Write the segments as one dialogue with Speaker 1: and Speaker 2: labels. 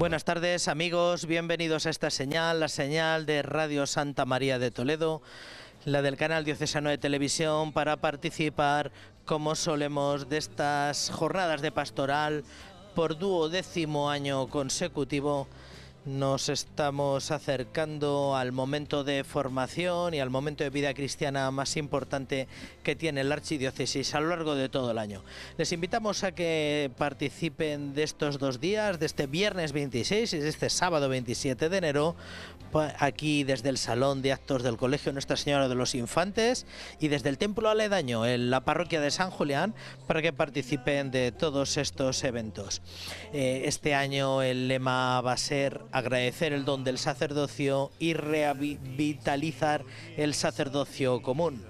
Speaker 1: Buenas tardes amigos, bienvenidos a esta señal, la señal de Radio Santa María de Toledo, la del canal diocesano de televisión para participar como solemos de estas jornadas de pastoral por duodécimo año consecutivo nos estamos acercando al momento de formación y al momento de vida cristiana más importante que tiene la archidiócesis a lo largo de todo el año. Les invitamos a que participen de estos dos días, de este viernes 26 y de este sábado 27 de enero, aquí desde el Salón de Actos del Colegio Nuestra Señora de los Infantes y desde el Templo Aledaño, en la parroquia de San Julián, para que participen de todos estos eventos. Eh, este año el lema va a ser agradecer el don del sacerdocio y revitalizar el sacerdocio común.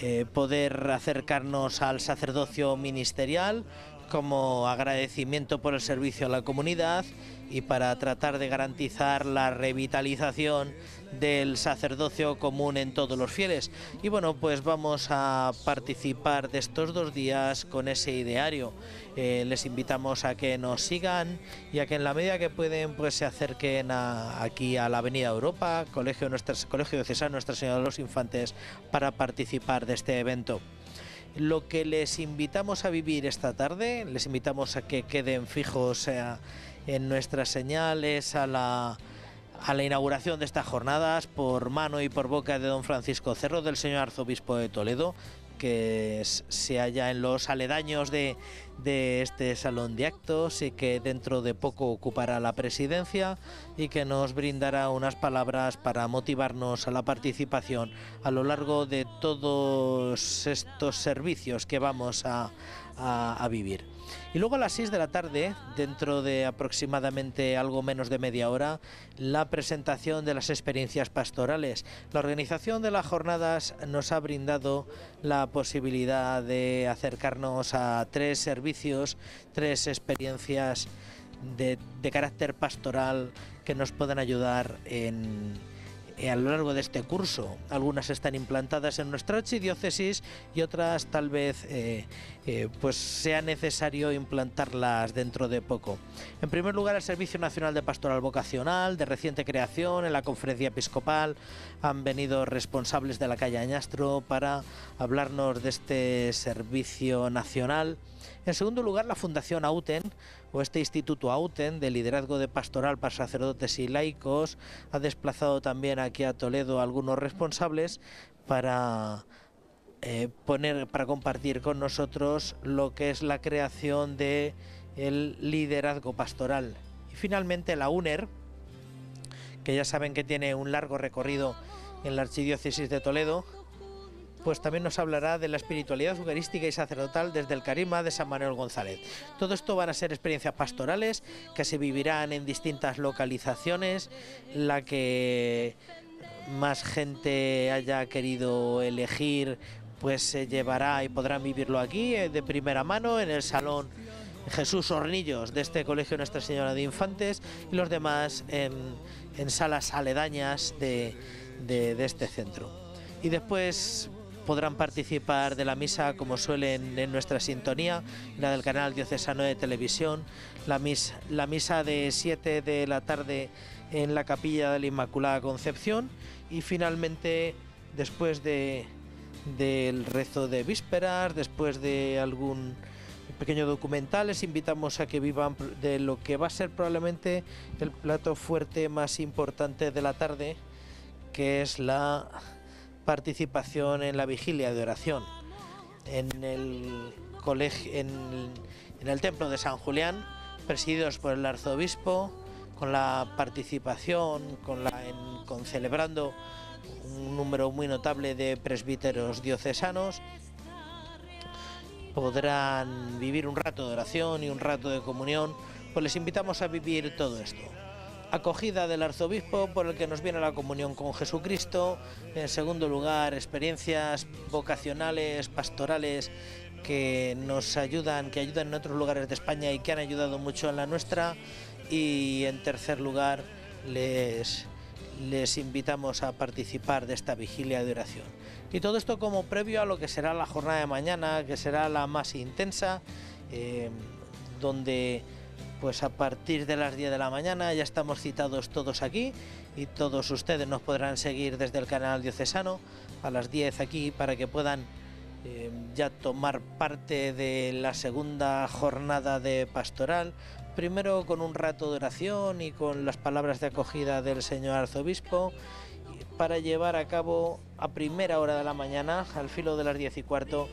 Speaker 1: Eh, poder acercarnos al sacerdocio ministerial como agradecimiento por el servicio a la comunidad y para tratar de garantizar la revitalización del sacerdocio común en todos los fieles. Y bueno, pues vamos a participar de estos dos días con ese ideario. Eh, les invitamos a que nos sigan y a que en la medida que pueden pues se acerquen aquí a la Avenida Europa, Colegio, nuestro Colegio Nuestra Señora de los Infantes, para participar de este evento. Lo que les invitamos a vivir esta tarde, les invitamos a que queden fijos... Eh, en nuestras señales a la, inauguración de estas jornadas por mano y por boca de don Francisco Cerro, del señor arzobispo de Toledo, que se halla en los aledaños de, este salón de actos y que dentro de poco ocupará la presidencia y que nos brindará unas palabras para motivarnos a la participación a lo largo de todos estos servicios que vamos a vivir. Y luego a las 6 de la tarde, dentro de aproximadamente algo menos de media hora, la presentación de las experiencias pastorales. La organización de las jornadas nos ha brindado la posibilidad de acercarnos a tres servicios, tres experiencias de, de carácter pastoral que nos pueden ayudar en eh, a lo largo de este curso. Algunas están implantadas en nuestra archidiócesis y otras tal vez eh, eh, pues sea necesario implantarlas dentro de poco. En primer lugar, el Servicio Nacional de Pastoral Vocacional, de reciente creación, en la conferencia episcopal, han venido responsables de la calle Añastro para hablarnos de este servicio nacional. En segundo lugar, la Fundación AUTEN, o este Instituto AUTEN de liderazgo de pastoral para sacerdotes y laicos ha desplazado también aquí a Toledo a algunos responsables para eh, poner para compartir con nosotros lo que es la creación de el liderazgo pastoral y finalmente la UNER que ya saben que tiene un largo recorrido en la Archidiócesis de Toledo pues también nos hablará de la espiritualidad eucarística y sacerdotal desde el carisma de San Manuel González. Todo esto van a ser experiencias pastorales que se vivirán en distintas localizaciones, la que más gente haya querido elegir pues se llevará y podrán vivirlo aquí eh, de primera mano en el salón Jesús Hornillos de este colegio Nuestra Señora de Infantes y los demás en, salas aledañas de, de este centro. Y después podrán participar de la misa como suelen en nuestra sintonía, la del canal diocesano de televisión, la misa, la misa de 7 de la tarde en la capilla de la Inmaculada Concepción y finalmente después de del rezo de vísperas, después de algún pequeño documental, les invitamos a que vivan de lo que va a ser probablemente el plato fuerte más importante de la tarde, que es la participación en la vigilia de oración en el, colegio, en, el templo de San Julián, presididos por el arzobispo, con la participación, con, la, con celebrando un número muy notable de presbíteros diocesanos, podrán vivir un rato de oración y un rato de comunión, pues les invitamos a vivir todo esto acogida del arzobispo por el que nos viene la comunión con Jesucristo, en segundo lugar experiencias vocacionales, pastorales que nos ayudan, que ayudan en otros lugares de España y que han ayudado mucho en la nuestra y en tercer lugar les, invitamos a participar de esta vigilia de oración. Y todo esto como previo a lo que será la jornada de mañana, que será la más intensa, eh, donde pues a partir de las 10 de la mañana ya estamos citados todos aquí y todos ustedes nos podrán seguir desde el canal diocesano a las 10 aquí para que puedan eh, ya tomar parte de la segunda jornada de pastoral, primero con un rato de oración y con las palabras de acogida del señor arzobispo para llevar a cabo a primera hora de la mañana, al filo de las 10 y cuarto,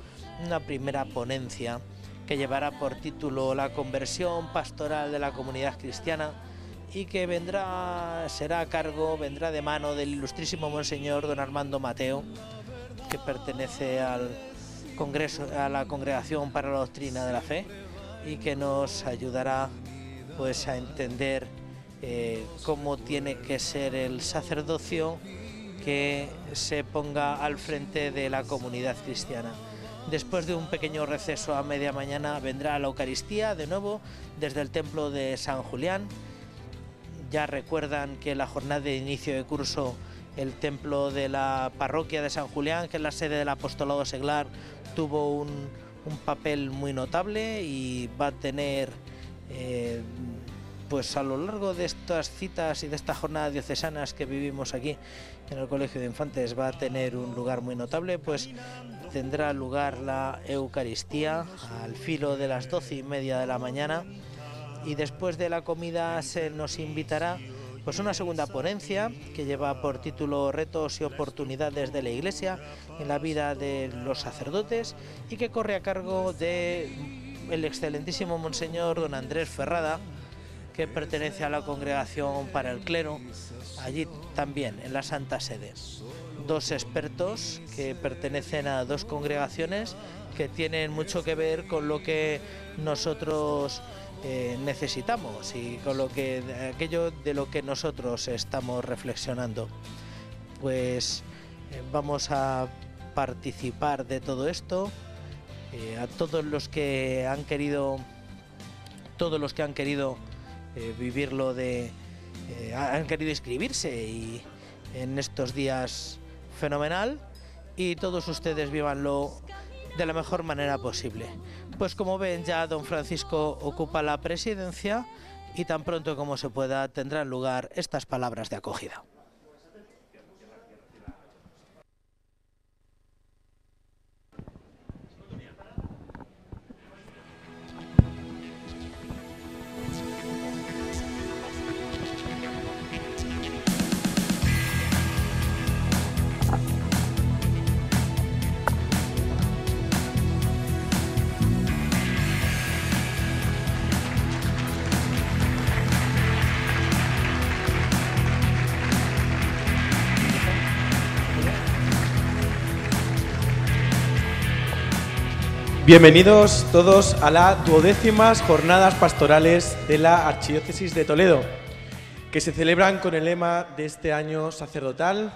Speaker 1: una primera ponencia que llevará por título La conversión pastoral de la comunidad cristiana y que vendrá, será a cargo, vendrá de mano del ilustrísimo Monseñor Don Armando Mateo, que pertenece al Congreso, a la Congregación para la Doctrina de la Fe y que nos ayudará pues a entender eh, cómo tiene que ser el sacerdocio que se ponga al frente de la comunidad cristiana. Después de un pequeño receso a media mañana vendrá la Eucaristía de nuevo desde el templo de San Julián. Ya recuerdan que la jornada de inicio de curso, el templo de la parroquia de San Julián, que es la sede del apostolado seglar, tuvo un, papel muy notable y va a tener, eh, pues a lo largo de estas citas y de estas jornadas diocesanas que vivimos aquí en el Colegio de Infantes, va a tener un lugar muy notable, pues tendrá lugar la Eucaristía al filo de las doce y media de la mañana y después de la comida se nos invitará pues una segunda ponencia que lleva por título Retos y oportunidades de la Iglesia en la vida de los sacerdotes y que corre a cargo de el excelentísimo monseñor don Andrés Ferrada que pertenece a la congregación para el clero allí también en la Santa Sede dos expertos que pertenecen a dos congregaciones que tienen mucho que ver con lo que nosotros eh, necesitamos y con lo que aquello de lo que nosotros estamos reflexionando. Pues eh, vamos a participar de todo esto. Eh, a todos los que han querido, todos los que han querido vivirlo de, han querido inscribirse y en estos días fenomenal y todos ustedes vívanlo de la mejor manera posible. Pues como ven ya don Francisco ocupa la presidencia y tan pronto como se pueda tendrán lugar estas palabras de acogida.
Speaker 2: Bienvenidos todos a las duodécimas jornadas pastorales de la Archidiócesis de Toledo, que se celebran con el lema de este año sacerdotal,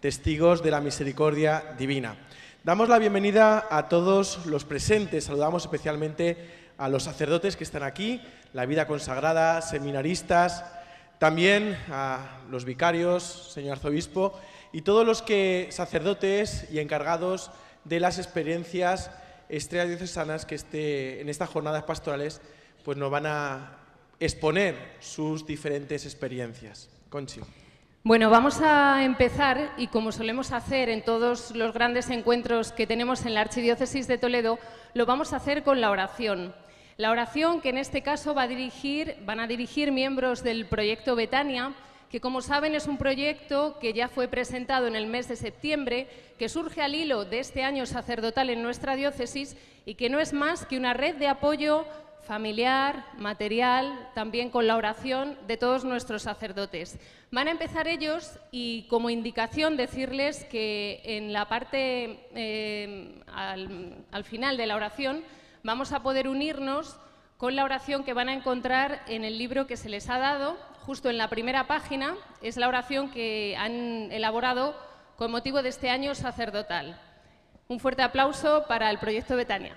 Speaker 2: Testigos de la Misericordia Divina. Damos la bienvenida a todos los presentes, saludamos especialmente a los sacerdotes que están aquí, la vida consagrada, seminaristas, también a los vicarios, señor arzobispo, y todos los que sacerdotes y encargados de las experiencias estrellas diocesanas que este, en estas jornadas pastorales pues nos van a exponer sus diferentes experiencias. Conchi.
Speaker 3: Bueno, vamos a empezar y como solemos hacer en todos los grandes encuentros que tenemos en la Archidiócesis de Toledo, lo vamos a hacer con la oración. La oración que en este caso va a dirigir, van a dirigir miembros del proyecto Betania, que como saben es un proyecto que ya fue presentado en el mes de septiembre, que surge al hilo de este año sacerdotal en nuestra diócesis y que no es más que una red de apoyo familiar, material, también con la oración de todos nuestros sacerdotes. Van a empezar ellos y como indicación decirles que en la parte eh, al final de la oración vamos a poder unirnos con la oración que van a encontrar en el libro que se les ha dado justo en la primera página, es la oración que han elaborado con motivo de este año sacerdotal. Un fuerte aplauso para el proyecto Betania.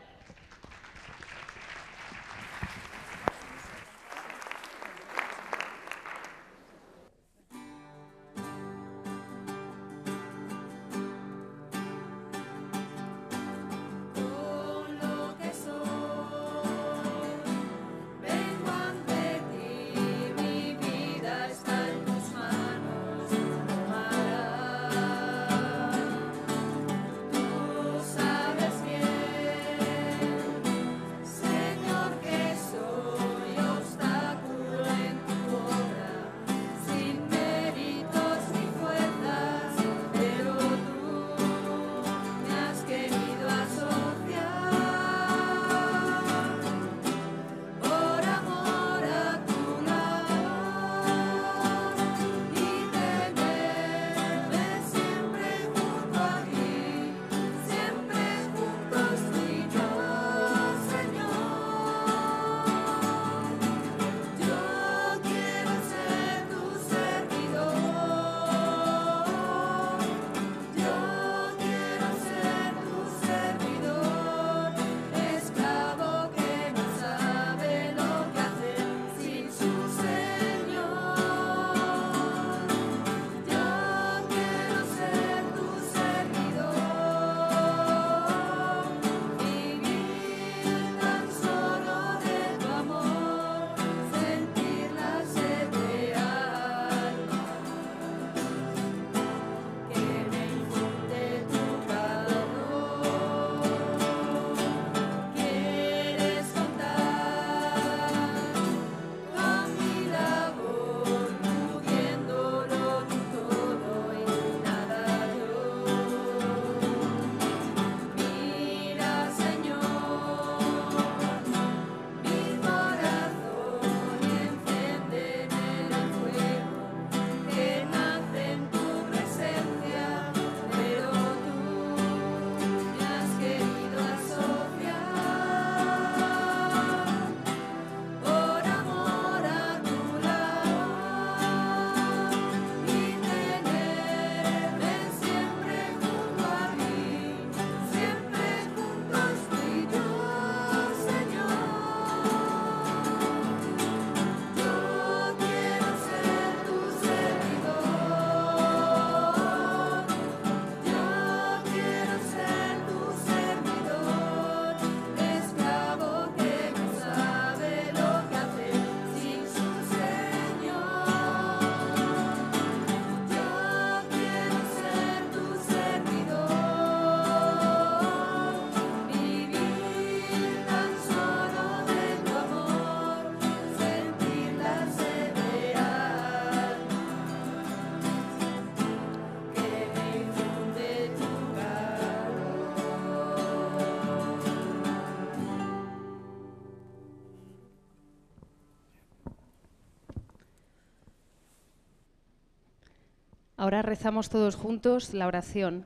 Speaker 3: Ahora rezamos todos juntos la oración.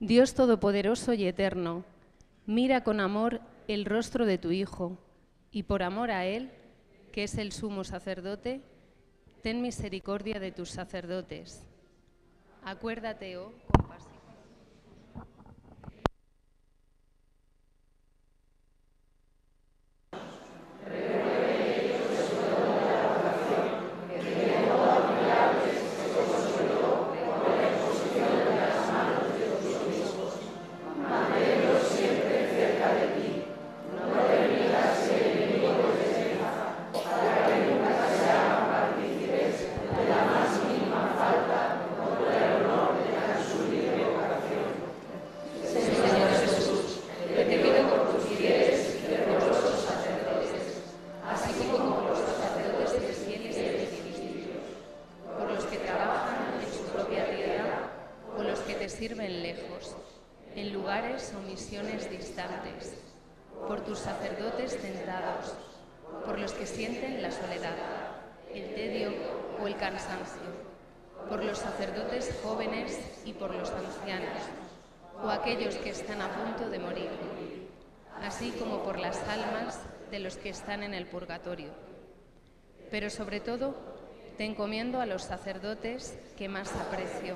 Speaker 3: Dios Todopoderoso y Eterno, mira con amor el rostro de tu Hijo y por amor a Él, que es el sumo sacerdote, ten misericordia de tus sacerdotes. Acuérdate, oh, en el purgatorio. Pero sobre todo, te encomiendo a los sacerdotes que más aprecio,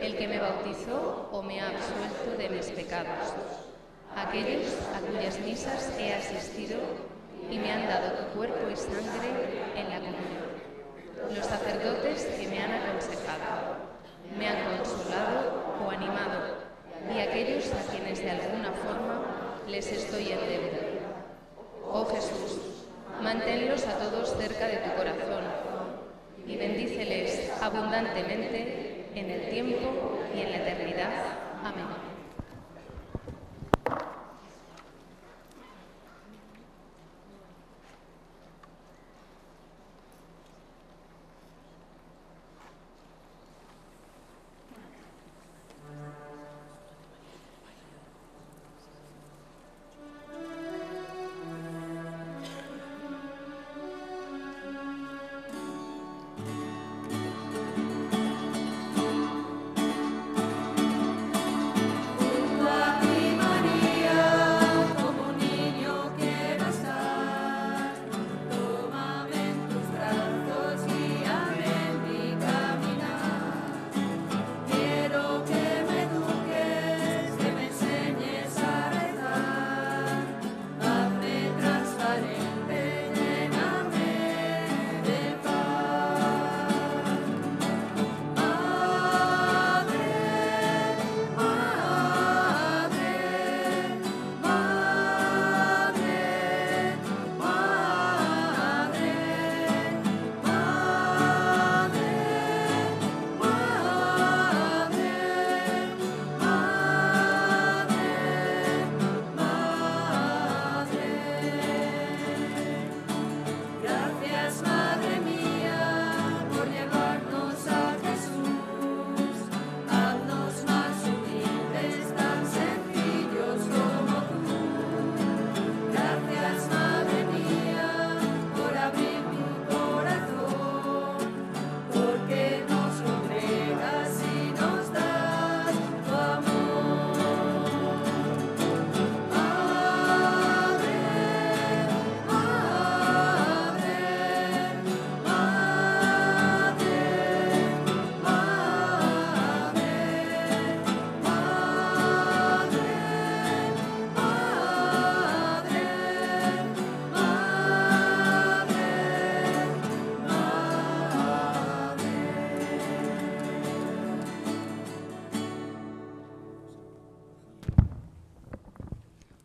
Speaker 3: el que me bautizó o me ha absuelto de mis pecados, aquellos a cuyas misas he asistido y me han dado tu cuerpo y sangre en la comunión, los sacerdotes que me han aconsejado, me han consolado o animado, y aquellos a quienes de alguna forma les estoy en deuda Oh Jesús, manténlos a todos cerca de tu corazón y bendíceles abundantemente en el tiempo y en la eternidad. Amén.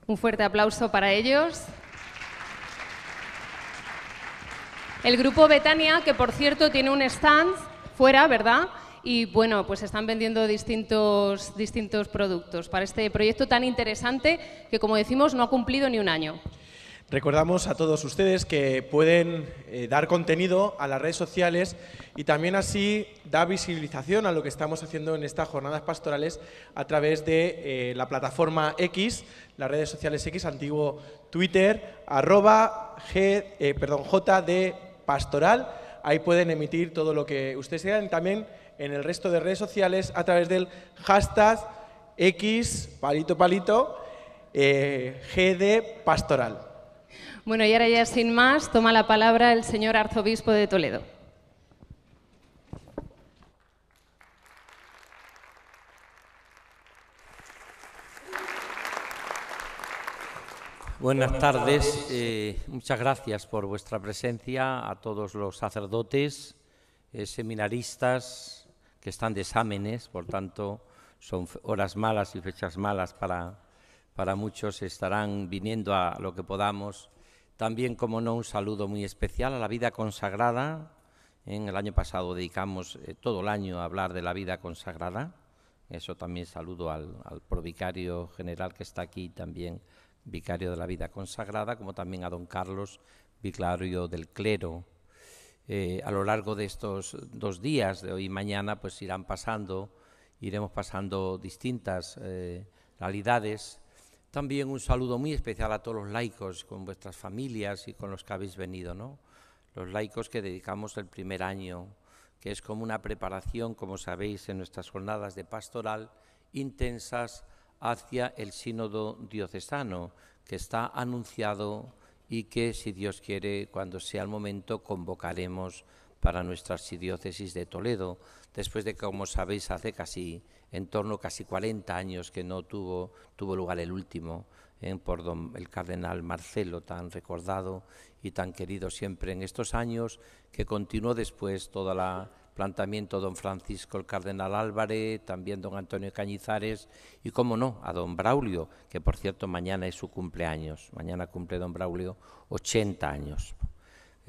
Speaker 3: Un fuerte aplauso para ellos. El grupo Betania, que por cierto tiene un stand fuera, ¿verdad? Y bueno, pues están vendiendo distintos, distintos productos para este proyecto tan interesante que, como decimos, no ha cumplido ni un año.
Speaker 2: Recordamos a todos ustedes que pueden eh, dar contenido a las redes sociales y también así da visibilización a lo que estamos haciendo en estas jornadas pastorales a través de eh, la plataforma X, las redes sociales X, antiguo Twitter, arroba G, eh, JD Pastoral. Ahí pueden emitir todo lo que ustedes quieran. También en el resto de redes sociales a través del hashtag X, palito, palito, GD Pastoral.
Speaker 3: Bueno, y ahora ya sin más, toma la palabra el señor arzobispo de Toledo.
Speaker 4: Buenas tardes, eh, muchas gracias por vuestra presencia a todos los sacerdotes, eh, seminaristas que están de exámenes, por tanto son horas malas y fechas malas para, para muchos, estarán viniendo a lo que podamos también, como no, un saludo muy especial a la vida consagrada. En el año pasado dedicamos eh, todo el año a hablar de la vida consagrada. Eso también saludo al, al provicario general que está aquí, también vicario de la vida consagrada, como también a don Carlos, vicario del clero. Eh, a lo largo de estos dos días, de hoy y mañana, pues irán pasando, iremos pasando distintas eh, realidades también un saludo muy especial a todos los laicos, con vuestras familias y con los que habéis venido, ¿no? Los laicos que dedicamos el primer año, que es como una preparación, como sabéis, en nuestras jornadas de pastoral intensas hacia el sínodo diocesano, que está anunciado y que, si Dios quiere, cuando sea el momento, convocaremos para nuestra archidiócesis de Toledo, después de que, como sabéis, hace casi en torno a casi 40 años que no tuvo, tuvo lugar el último, eh, por don, el cardenal Marcelo, tan recordado y tan querido siempre en estos años, que continuó después todo el planteamiento don Francisco, el cardenal Álvarez, también don Antonio Cañizares y, cómo no, a don Braulio, que por cierto mañana es su cumpleaños, mañana cumple don Braulio 80 años.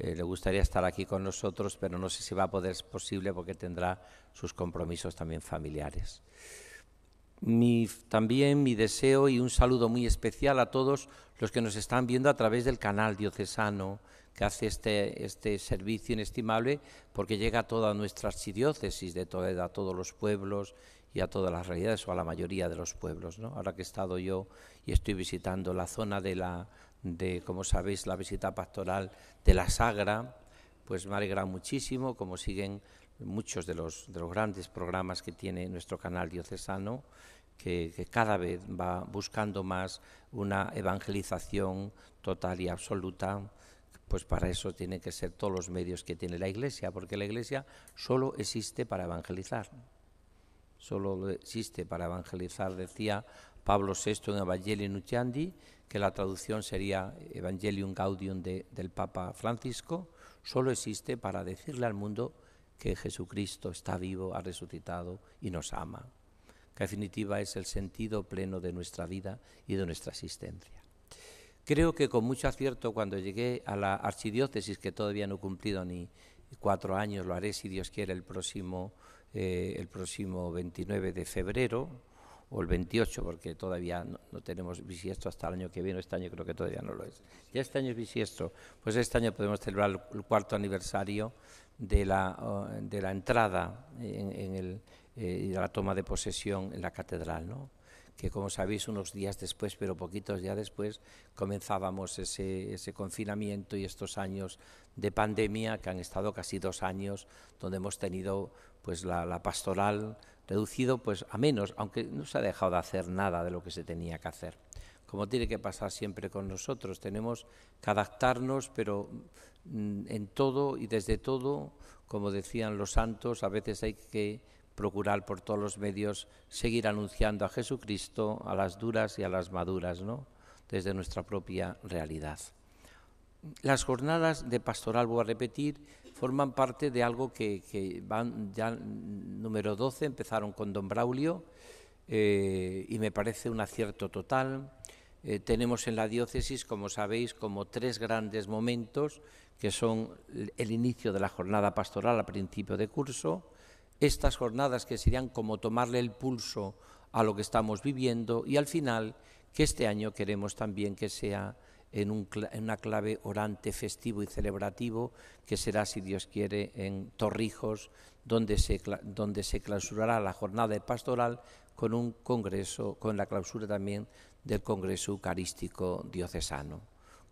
Speaker 4: Eh, le gustaría estar aquí con nosotros, pero no sé si va a poder, ser posible porque tendrá sus compromisos también familiares. también mi deseo y un saludo muy especial a todos los que nos están viendo a través del canal diocesano que hace este, este servicio inestimable porque llega a toda nuestra archidiócesis, de toda, a todos los pueblos y a todas las realidades o a la mayoría de los pueblos. Ahora que he estado yo y estoy visitando la zona de la de, como sabéis, la visita pastoral de la Sagra, pues me alegra muchísimo, como siguen muchos de los, de los grandes programas que tiene nuestro canal diocesano, que, cada vez va buscando más una evangelización total y absoluta, pues para eso tienen que ser todos los medios que tiene la Iglesia, porque la Iglesia solo existe para evangelizar. Solo existe para evangelizar, decía Pablo VI en Evangelii Nuchandi que la traducción sería Evangelium Gaudium del Papa Francisco, solo existe para decirle al mundo que Jesucristo está vivo, ha resucitado y nos ama, que en definitiva es el sentido pleno de nuestra vida y de nuestra existencia. Creo que con mucho acierto cuando llegué a la archidiócesis, que todavía no he cumplido ni cuatro años, lo haré si Dios quiere el próximo, eh, el próximo 29 de febrero, o el 28, porque todavía no, tenemos bisiesto hasta el año que viene, este año creo que todavía no lo es. Ya este año es bisiesto, pues este año podemos celebrar el cuarto aniversario de la, de la entrada en, eh, de el, la toma de posesión en la catedral, ¿no? que como sabéis unos días después, pero poquitos días después, comenzábamos ese, confinamiento y estos años de pandemia, que han estado casi dos años, donde hemos tenido pues la pastoral reducido pues a menos, aunque no se ha dejado de hacer nada de lo que se tenía que hacer. Como tiene que pasar siempre con nosotros, tenemos que adaptarnos, pero mm, en todo y desde todo, como decían los santos, a veces hay que procurar por todos los medios seguir anunciando a Jesucristo a las duras y a las maduras, ¿no? Desde nuestra propia realidad. Las jornadas de pastoral, voy a repetir, forman parte de algo que, van ya número 12, empezaron con Don Braulio eh, y me parece un acierto total. Eh, tenemos en la diócesis, como sabéis, como tres grandes momentos que son el inicio de la jornada pastoral a principio de curso, estas jornadas que serían como tomarle el pulso a lo que estamos viviendo y al final que este año queremos también que sea en, una clave orante festivo y celebrativo que será, si Dios quiere, en Torrijos, donde se, donde se clausurará la jornada de pastoral con un congreso, con la clausura también del Congreso Eucarístico Diocesano,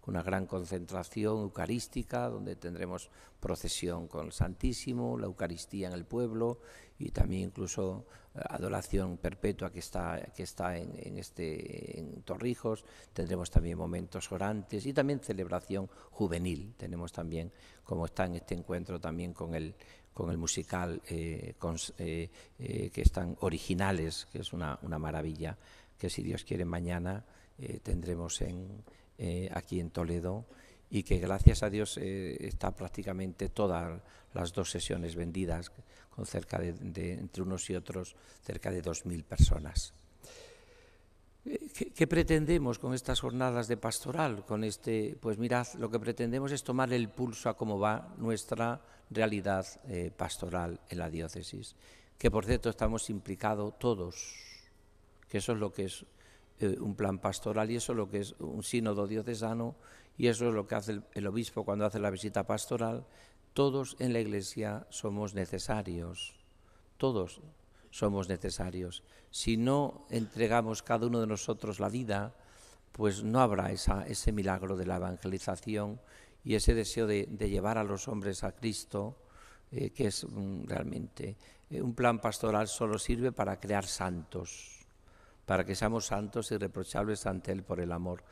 Speaker 4: con una gran concentración eucarística donde tendremos procesión con el Santísimo, la Eucaristía en el pueblo y también incluso eh, adoración perpetua que está, en, este, en Torrijos. Tendremos también momentos orantes y también celebración juvenil. Tenemos también, como está en este encuentro, también con el, con el musical eh, eh, que están originales, que es una, una, maravilla, que si Dios quiere mañana tendremos en, aquí en Toledo y que gracias a Dios eh, está prácticamente todas las dos sesiones vendidas, con cerca de, entre unos y otros, cerca de 2.000 personas. Eh, ¿Qué, pretendemos con estas jornadas de pastoral? Con este, pues mirad, lo que pretendemos es tomar el pulso a cómo va nuestra realidad eh, pastoral en la diócesis, que por cierto estamos implicados todos, que eso es lo que es un plan pastoral y eso es lo que es un sínodo diocesano y eso es lo que hace el, obispo cuando hace la visita pastoral. Todos en la iglesia somos necesarios, todos somos necesarios. Si no entregamos cada uno de nosotros la vida, pues no habrá ese milagro de la evangelización y ese deseo de, llevar a los hombres a Cristo, eh, que es realmente eh, un plan pastoral solo sirve para crear santos, para que seamos santos y reprochables ante Él por el amor,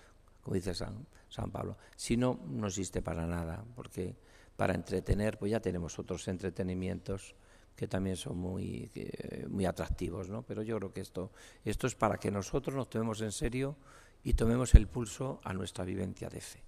Speaker 4: como dice San, San Pablo. Si no, no existe para nada, porque para entretener, pues ya tenemos otros entretenimientos que también son muy, muy atractivos, ¿no? Pero yo creo que esto, esto es para que nosotros nos tomemos en serio y tomemos el pulso a nuestra vivencia de fe.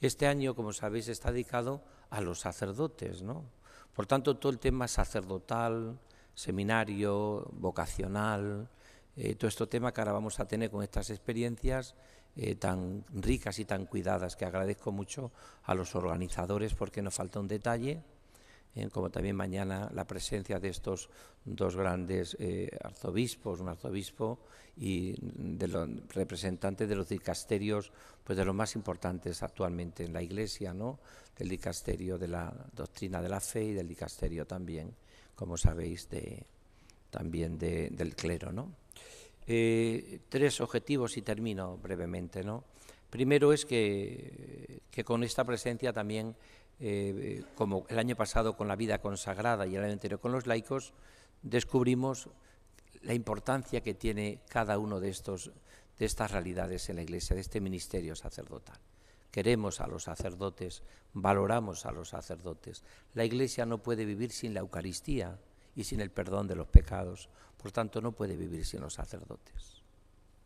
Speaker 4: Este año, como sabéis, está dedicado a los sacerdotes, ¿no? Por tanto, todo el tema sacerdotal, seminario, vocacional, eh, todo este tema que ahora vamos a tener con estas experiencias eh, tan ricas y tan cuidadas, que agradezco mucho a los organizadores porque nos falta un detalle, eh, como también mañana la presencia de estos dos grandes eh, arzobispos, un arzobispo y de los representantes de los dicasterios, pues de los más importantes actualmente en la Iglesia, ¿no? Del dicasterio de la doctrina de la fe y del dicasterio también, como sabéis, también del clero, ¿no? Eh, tres objetivos y termino brevemente. ¿no? Primero es que, que con esta presencia también, eh, como el año pasado con la vida consagrada y el año anterior con los laicos, descubrimos la importancia que tiene cada uno de, estos, de estas realidades en la Iglesia, de este ministerio sacerdotal. Queremos a los sacerdotes, valoramos a los sacerdotes. La Iglesia no puede vivir sin la Eucaristía y sin el perdón de los pecados. Por tanto, no puede vivir sin los sacerdotes.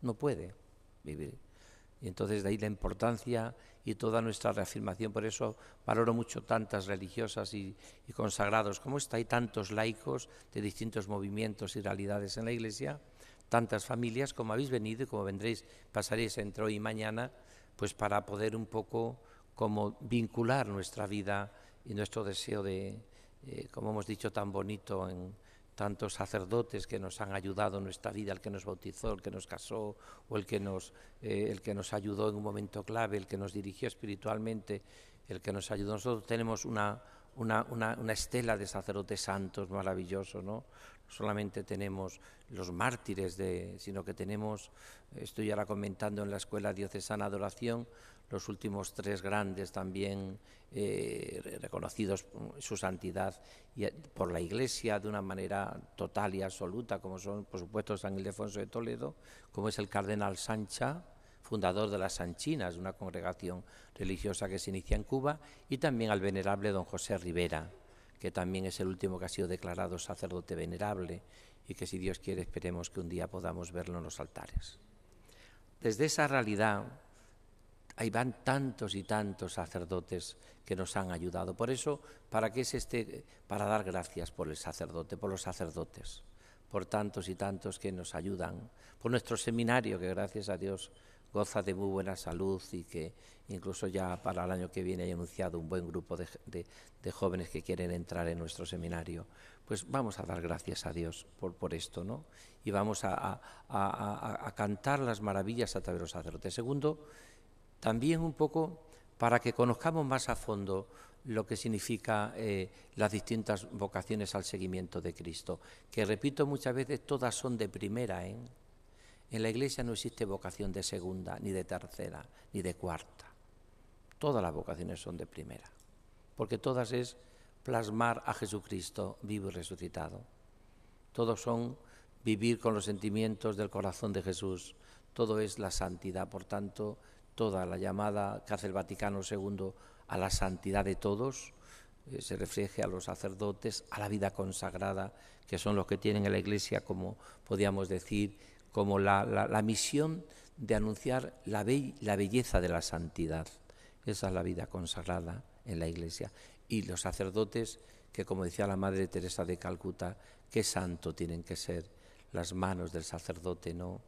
Speaker 4: No puede vivir. Y entonces de ahí la importancia y toda nuestra reafirmación. Por eso valoro mucho tantas religiosas y, consagrados como está? Hay tantos laicos de distintos movimientos y realidades en la Iglesia, tantas familias como habéis venido y como vendréis, pasaréis entre hoy y mañana, pues para poder un poco como vincular nuestra vida y nuestro deseo de, eh, como hemos dicho tan bonito en tantos sacerdotes que nos han ayudado en nuestra vida, el que nos bautizó, el que nos casó o el que nos, eh, el que nos ayudó en un momento clave, el que nos dirigió espiritualmente, el que nos ayudó. Nosotros tenemos una, estela de sacerdotes santos maravillosos, ¿no? solamente tenemos los mártires, de, sino que tenemos, estoy ahora comentando en la Escuela Diocesana Adoración, los últimos tres grandes también eh, reconocidos su santidad y, eh, por la Iglesia de una manera total y absoluta, como son, por supuesto, San Ildefonso de Toledo, como es el Cardenal Sancha, fundador de las Sanchinas, una congregación religiosa que se inicia en Cuba, y también al venerable don José Rivera, que también es el último que ha sido declarado sacerdote venerable y que si Dios quiere esperemos que un día podamos verlo en los altares. Desde esa realidad ahí van tantos y tantos sacerdotes que nos han ayudado. Por eso, ¿para qué es este? Para dar gracias por el sacerdote, por los sacerdotes, por tantos y tantos que nos ayudan, por nuestro seminario, que gracias a Dios goza de muy buena salud y que incluso ya para el año que viene hay anunciado un buen grupo de, jóvenes que quieren entrar en nuestro seminario. Pues vamos a dar gracias a Dios por, por esto, ¿no? Y vamos a, a, a cantar las maravillas a través de los sacerdotes. Segundo, también un poco para que conozcamos más a fondo lo que significa eh, las distintas vocaciones al seguimiento de Cristo, que repito muchas veces, todas son de primera. ¿eh? En la Iglesia no existe vocación de segunda, ni de tercera, ni de cuarta. Todas las vocaciones son de primera, porque todas es plasmar a Jesucristo vivo y resucitado. Todos son vivir con los sentimientos del corazón de Jesús. Todo es la santidad, por tanto, toda la llamada que hace el Vaticano II a la santidad de todos, eh, se refleje a los sacerdotes, a la vida consagrada, que son los que tienen en la Iglesia, como podríamos decir, como la, misión de anunciar la, la belleza de la santidad. Esa es la vida consagrada en la Iglesia. Y los sacerdotes, que como decía la Madre Teresa de Calcuta, qué santo tienen que ser las manos del sacerdote, ¿no?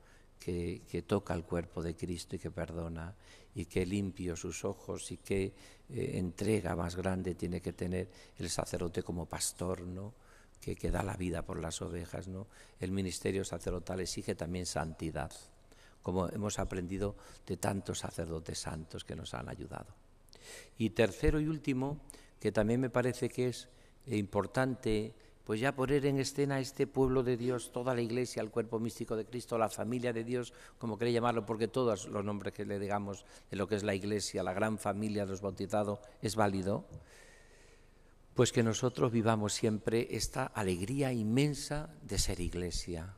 Speaker 4: que, toca el cuerpo de Cristo y que perdona y que limpio sus ojos y que eh, entrega más grande tiene que tener el sacerdote como pastor, ¿no? Que, que, da la vida por las ovejas, ¿no? El ministerio sacerdotal exige también santidad, como hemos aprendido de tantos sacerdotes santos que nos han ayudado. Y tercero y último, que también me parece que es importante pues ya poner en escena este pueblo de Dios, toda la iglesia, el cuerpo místico de Cristo, la familia de Dios, como queréis llamarlo, porque todos los nombres que le digamos de lo que es la iglesia, la gran familia de los bautizados, es válido, pues que nosotros vivamos siempre esta alegría inmensa de ser iglesia.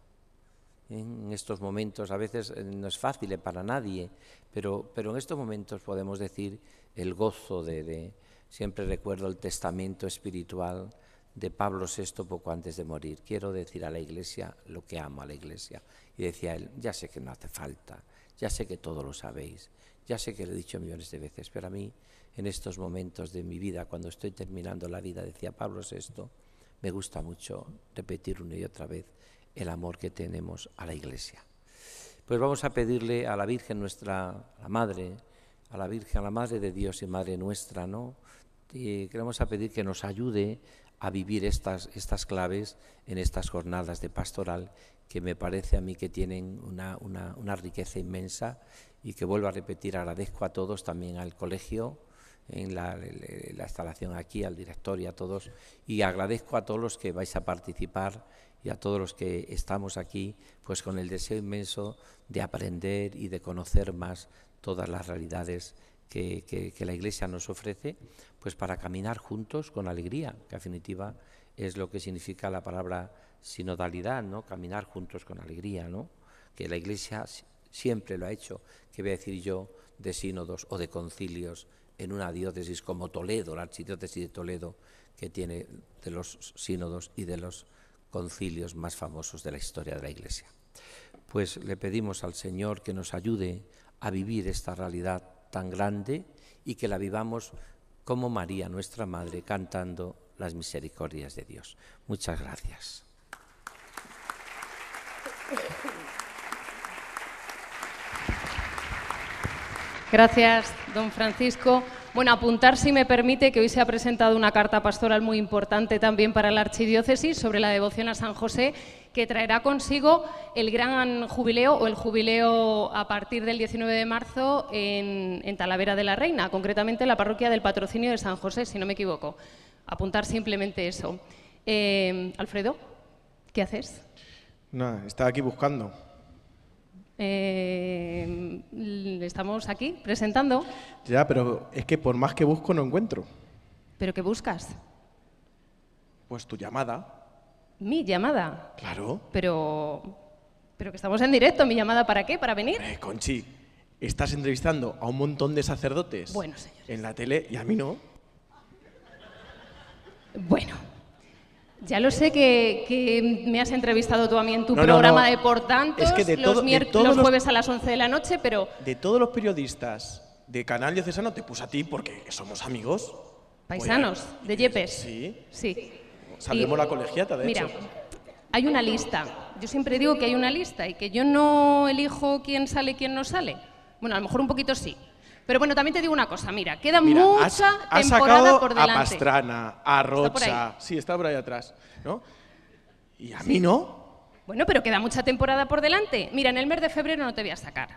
Speaker 4: En estos momentos, a veces eh, no es fácil eh, para nadie, pero, en estos momentos podemos decir el gozo de siempre recuerdo el testamento espiritual, de Pablo VI poco antes de morir. Quiero decir a la Iglesia lo que amo a la Iglesia. Y decía él, ya sé que no hace falta, ya sé que todo lo sabéis, ya sé que lo he dicho millones de veces, pero a mí, en estos momentos de mi vida, cuando estoy terminando la vida, decía Pablo VI, me gusta mucho repetir una y otra vez el amor que tenemos a la Iglesia. Pues vamos a pedirle a la Virgen nuestra, la Madre, a la Virgen, la Madre de Dios y Madre nuestra, ¿no? Y queremos a pedir que nos ayude a vivir estas, estas claves en estas jornadas de pastoral que me parece a mí que tienen una, riqueza inmensa y que vuelvo a repetir, agradezco a todos, también al colegio, en la, instalación aquí, al director y a todos. Y agradezco a todos los que vais a participar y a todos los que estamos aquí, pues con el deseo inmenso de aprender y de conocer más todas las realidades que la Iglesia nos ofrece, pues para caminar juntos con alegría, que en definitiva es lo que significa la palabra sinodalidad, ¿no? Caminar juntos con alegría, ¿no? Que la Iglesia siempre lo ha hecho, que voy a decir yo de sínodos o de concilios en una diócesis como Toledo, la archidiócesis de Toledo, que tiene de los sínodos y de los concilios más famosos de la historia de la Iglesia. Pues le pedimos al Señor que nos ayude a vivir esta realidad tan grande y que la vivamos como María nuestra Madre cantando las misericordias de Dios. Muchas gracias.
Speaker 3: Gracias, don Francisco. Bueno, apuntar, si me permite, que hoy se ha presentado una carta pastoral muy importante también para la Archidiócesis sobre la devoción a San José, que traerá consigo el gran jubileo o el jubileo a partir del 19 de marzo en, Talavera de la Reina, concretamente la parroquia del patrocinio de San José, si no me equivoco. Apuntar simplemente eso. Eh, Alfredo, ¿qué haces?
Speaker 2: Nada, estaba aquí buscando.
Speaker 3: Eh, estamos aquí presentando.
Speaker 2: Ya, pero es que por más que busco no encuentro.
Speaker 3: ¿Pero qué buscas?
Speaker 2: Pues tu llamada.
Speaker 3: ¿Mi llamada? Claro. Pero. Pero que estamos en directo, ¿mi llamada para qué? ¿Para venir? Eh,
Speaker 2: Conchi, estás entrevistando a un montón de sacerdotes. Bueno, señores. En la tele y a mí no.
Speaker 3: Bueno. Ya lo sé que, me has entrevistado tú a mí en tu programa de Por los, jueves a las 11 de la noche, pero...
Speaker 2: De todos los periodistas de Canal Diocesano te puse a ti porque somos amigos. Paisanos,
Speaker 3: de Yepes. Sí. Sí.
Speaker 2: la colegiata, de mira,
Speaker 3: hay una lista. Yo siempre digo que hay una lista y que yo no elijo quién sale y quién no sale. Bueno, a lo mejor un poquito sí, pero bueno, también te digo una cosa, mira, queda mucha temporada por delante. A
Speaker 2: Pastrana, a Rocha, sí, está por ahí atrás, ¿no? Y a mí no.
Speaker 3: Bueno, pero queda mucha temporada por delante. Mira, en el mes de febrero no te voy a sacar,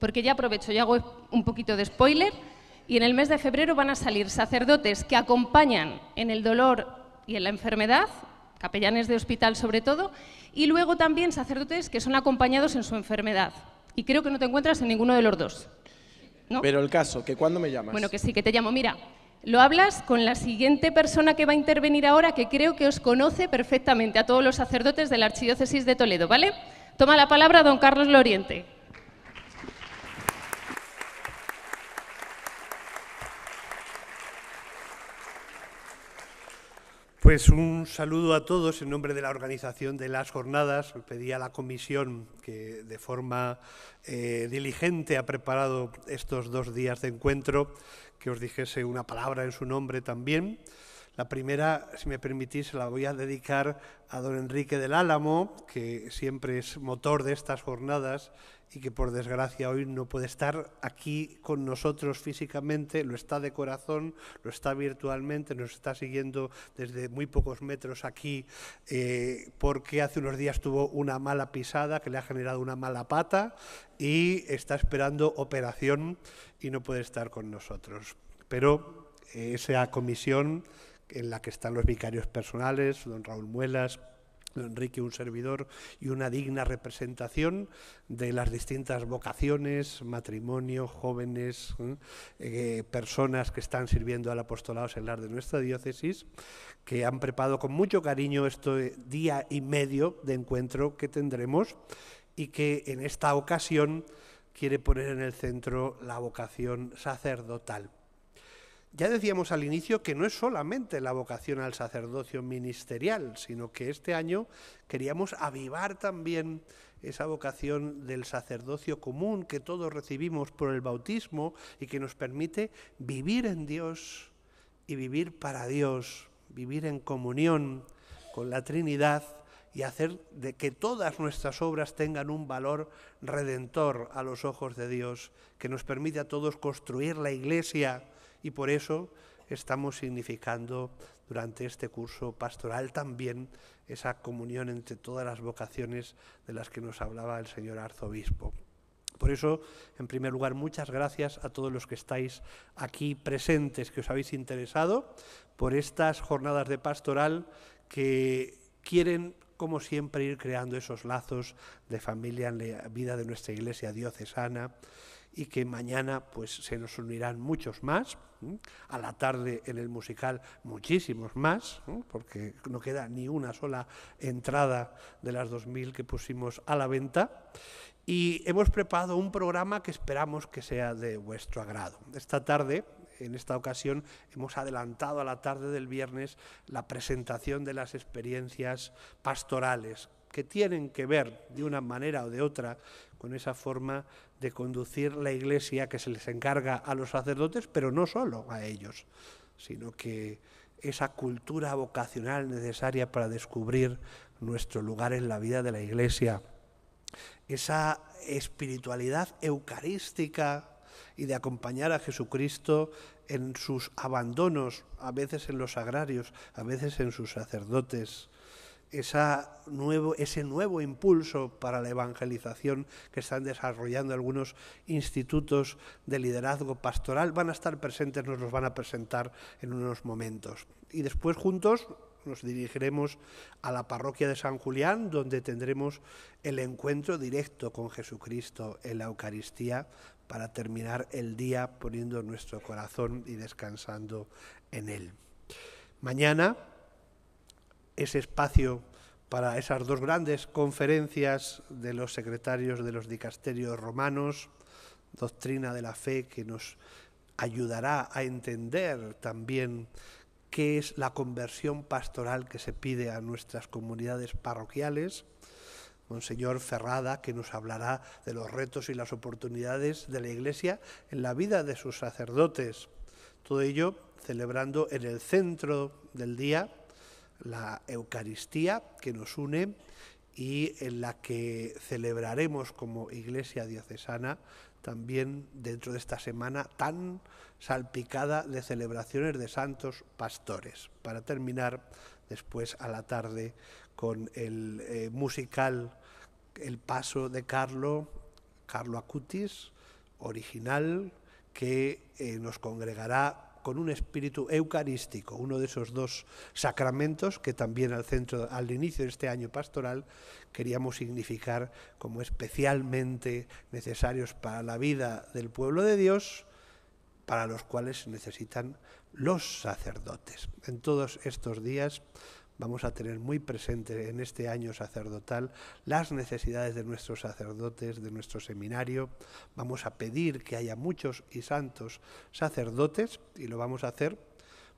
Speaker 3: porque ya aprovecho ya hago un poquito de spoiler. Y en el mes de febrero van a salir sacerdotes que acompañan en el dolor y en la enfermedad, capellanes de hospital sobre todo, y luego también sacerdotes que son acompañados en su enfermedad. Y creo que no te encuentras en ninguno de los dos.
Speaker 2: Pero el caso, que cuándo me llamas. Bueno, que
Speaker 3: sí, que te llamo. Mira, lo hablas con la siguiente persona que va a intervenir ahora, que creo que os conoce perfectamente a todos los sacerdotes de la Archidiócesis de Toledo, ¿vale? Toma la palabra don Carlos Loriente.
Speaker 5: Pues un saludo a todos en nombre de la organización de las jornadas. Pedí a la comisión que de forma eh, diligente ha preparado estos dos días de encuentro que os dijese una palabra en su nombre también. La primera, si me permitís, la voy a dedicar a don Enrique del Álamo, que siempre es motor de estas jornadas y que por desgracia hoy no puede estar aquí con nosotros físicamente, lo está de corazón, lo está virtualmente, nos está siguiendo desde muy pocos metros aquí, eh, porque hace unos días tuvo una mala pisada que le ha generado una mala pata y está esperando operación y no puede estar con nosotros. Pero eh, esa comisión en la que están los vicarios personales, don Raúl Muelas, don Enrique, un servidor, y una digna representación de las distintas vocaciones, matrimonio, jóvenes, eh, personas que están sirviendo al apostolado celular de nuestra diócesis, que han preparado con mucho cariño este día y medio de encuentro que tendremos y que en esta ocasión quiere poner en el centro la vocación sacerdotal. Ya decíamos al inicio que no es solamente la vocación al sacerdocio ministerial, sino que este año queríamos avivar también esa vocación del sacerdocio común que todos recibimos por el bautismo y que nos permite vivir en Dios y vivir para Dios, vivir en comunión con la Trinidad y hacer de que todas nuestras obras tengan un valor redentor a los ojos de Dios, que nos permite a todos construir la iglesia y por eso estamos significando durante este curso pastoral también esa comunión entre todas las vocaciones de las que nos hablaba el señor arzobispo. Por eso, en primer lugar, muchas gracias a todos los que estáis aquí presentes, que os habéis interesado por estas jornadas de pastoral que quieren, como siempre, ir creando esos lazos de familia en la vida de nuestra iglesia diocesana y que mañana pues se nos unirán muchos más, a la tarde en el musical muchísimos más, porque no queda ni una sola entrada de las 2.000 que pusimos a la venta. Y hemos preparado un programa que esperamos que sea de vuestro agrado. Esta tarde, en esta ocasión, hemos adelantado a la tarde del viernes la presentación de las experiencias pastorales que tienen que ver de una manera o de otra con esa forma de conducir la iglesia que se les encarga a los sacerdotes, pero no solo a ellos, sino que esa cultura vocacional necesaria para descubrir nuestro lugar en la vida de la iglesia, esa espiritualidad eucarística y de acompañar a Jesucristo en sus abandonos, a veces en los agrarios, a veces en sus sacerdotes, ese nuevo impulso para la evangelización que están desarrollando algunos institutos de liderazgo pastoral van a estar presentes, nos los van a presentar en unos momentos. Y después juntos nos dirigiremos a la parroquia de San Julián, donde tendremos el encuentro directo con Jesucristo en la Eucaristía para terminar el día poniendo nuestro corazón y descansando en Él. Mañana ese espacio para esas dos grandes conferencias de los secretarios de los dicasterios romanos, doctrina de la fe que nos ayudará a entender también qué es la conversión pastoral que se pide a nuestras comunidades parroquiales. Monseñor Ferrada, que nos hablará de los retos y las oportunidades de la Iglesia en la vida de sus sacerdotes. Todo ello celebrando en el centro del día la Eucaristía que nos une y en la que celebraremos como Iglesia Diocesana también dentro de esta semana tan salpicada de celebraciones de santos pastores. Para terminar después a la tarde con el eh, musical El Paso de Carlo, Carlo Acutis, original, que eh, nos congregará con un espíritu eucarístico, uno de esos dos sacramentos que también al centro, al inicio de este año pastoral queríamos significar como especialmente necesarios para la vida del pueblo de Dios, para los cuales se necesitan los sacerdotes. En todos estos días vamos a tener muy presente en este año sacerdotal las necesidades de nuestros sacerdotes, de nuestro seminario. Vamos a pedir que haya muchos y santos sacerdotes y lo vamos a hacer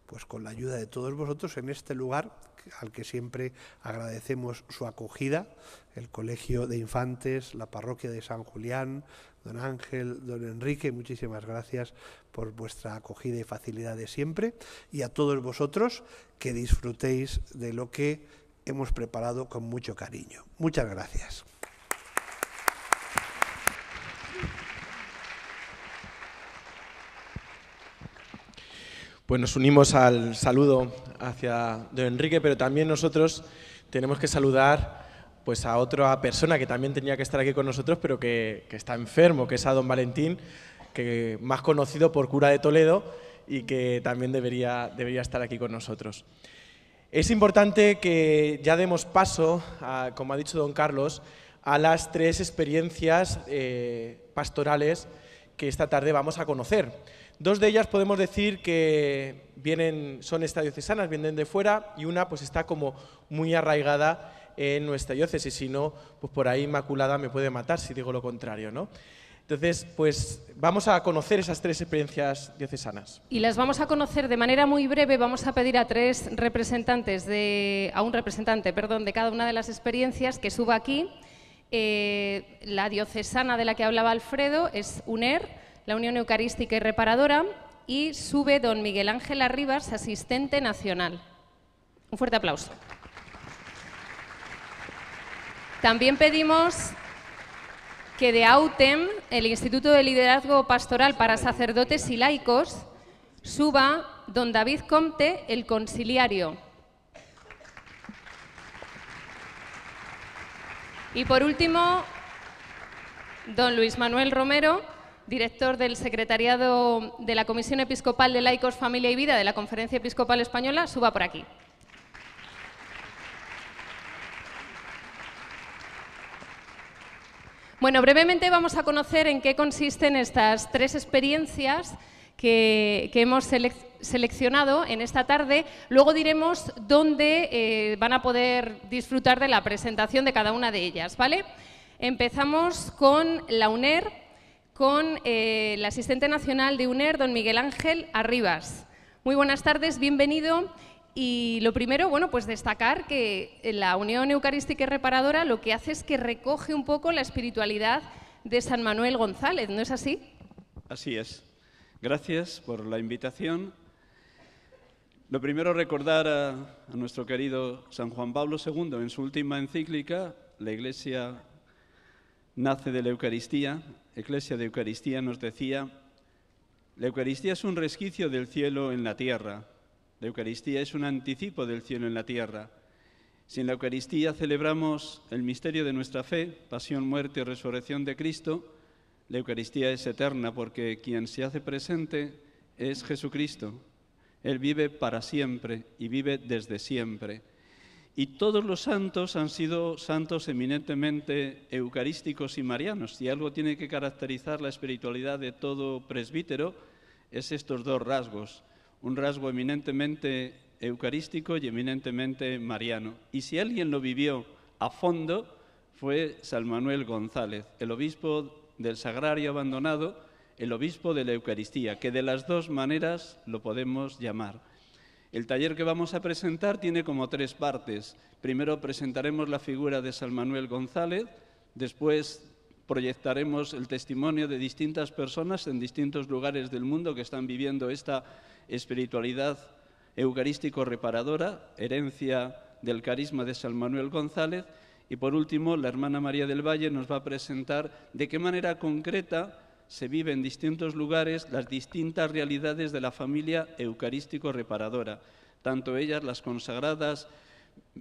Speaker 5: pues con la ayuda de todos vosotros en este lugar al que siempre agradecemos su acogida, el Colegio de Infantes, la Parroquia de San Julián, don Ángel, don Enrique, muchísimas gracias por vuestra acogida y facilidad de siempre y a todos vosotros que disfrutéis de lo que hemos preparado con mucho cariño. Muchas gracias.
Speaker 2: Pues nos unimos al saludo hacia don Enrique, pero también nosotros tenemos que saludar pues a otra persona que también tenía que estar aquí con nosotros, pero que, está enfermo, que es a don Valentín, que más conocido por cura de Toledo y que también debería, debería estar aquí con nosotros. Es importante que ya demos paso, como ha dicho don Carlos, a las tres experiencias eh, pastorales que esta tarde vamos a conocer. Dos de ellas podemos decir que vienen, son estadiocesanas, vienen de fuera, y una pues está como muy arraigada en nuestra diócesis, si no, pues por ahí Inmaculada me puede matar si digo lo contrario, ¿no? Entonces, pues vamos a conocer esas tres experiencias diocesanas.
Speaker 3: Y las vamos a conocer de manera muy breve. Vamos a pedir a tres representantes de, a un representante, perdón, de cada una de las experiencias que suba aquí. Eh, la diocesana de la que hablaba Alfredo es UNER, la Unión Eucarística y Reparadora, y sube don Miguel Ángel Arribas, asistente nacional. Un fuerte aplauso. También pedimos que de AUTEM, el Instituto de Liderazgo Pastoral para Sacerdotes y Laicos, suba don David Comte, el conciliario. Y por último, don Luis Manuel Romero, director del Secretariado de la Comisión Episcopal de Laicos, Familia y Vida de la Conferencia Episcopal Española, suba por aquí. Bueno, brevemente vamos a conocer en qué consisten estas tres experiencias que, hemos seleccionado en esta tarde. Luego diremos dónde eh, van a poder disfrutar de la presentación de cada una de ellas, ¿vale? Empezamos con la UNER, con el eh, asistente nacional de UNER, don Miguel Ángel Arribas. Muy buenas tardes, bienvenido. Y lo primero, bueno, pues destacar que la Unión Eucarística y Reparadora lo que hace es que recoge un poco la espiritualidad de San Manuel González, ¿no es así?
Speaker 6: Así es. Gracias por la invitación. Lo primero, recordar a, nuestro querido San Juan Pablo II en su última encíclica, La Iglesia nace de la Eucaristía, Iglesia de Eucaristía nos decía, la Eucaristía es un resquicio del cielo en la tierra, la Eucaristía es un anticipo del cielo en la tierra. Si en la Eucaristía celebramos el misterio de nuestra fe, pasión, muerte y resurrección de Cristo, la Eucaristía es eterna porque quien se hace presente es Jesucristo. Él vive para siempre y vive desde siempre. Y todos los santos han sido santos eminentemente eucarísticos y marianos. Si algo tiene que caracterizar la espiritualidad de todo presbítero es estos dos rasgos, un rasgo eminentemente eucarístico y eminentemente mariano. Y si alguien lo vivió a fondo fue San Manuel González, el obispo del Sagrario Abandonado, el obispo de la Eucaristía, que de las dos maneras lo podemos llamar. El taller que vamos a presentar tiene como tres partes. Primero presentaremos la figura de San Manuel González, después proyectaremos el testimonio de distintas personas en distintos lugares del mundo que están viviendo esta espiritualidad eucarístico reparadora, herencia del carisma de San Manuel González. Y por último, la hermana María del Valle nos va a presentar de qué manera concreta se vive en distintos lugares las distintas realidades de la familia eucarístico reparadora, tanto ellas las consagradas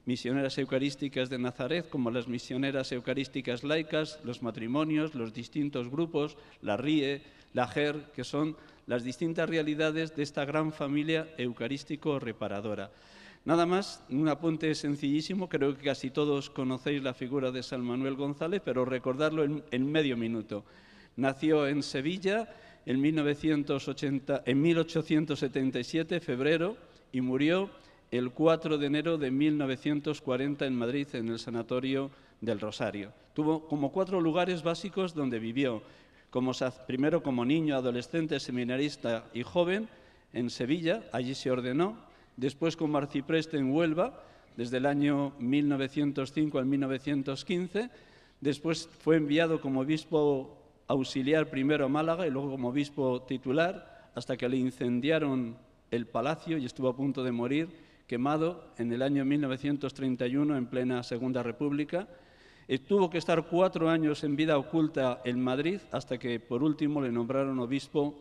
Speaker 6: misioneras eucarísticas de Nazaret como las misioneras eucarísticas laicas, los matrimonios, los distintos grupos, la RIE, la GER, que son las distintas realidades de esta gran familia eucarístico-reparadora. Nada más, un apunte sencillísimo, creo que casi todos conocéis la figura de San Manuel González, pero recordarlo en, medio minuto. Nació en Sevilla en, 1980, en 1877, febrero, y murió el 4 de enero de 1940 en Madrid, en el Sanatorio del Rosario. Tuvo como cuatro lugares básicos donde vivió, primero como niño, adolescente, seminarista y joven en Sevilla, allí se ordenó, después como arcipreste en Huelva, desde el año 1905 al 1915, después fue enviado como obispo auxiliar primero a Málaga y luego como obispo titular, hasta que le incendiaron el palacio y estuvo a punto de morir, quemado en el año 1931 en plena Segunda República Tuvo que estar cuatro años en vida oculta en Madrid hasta que por último le nombraron obispo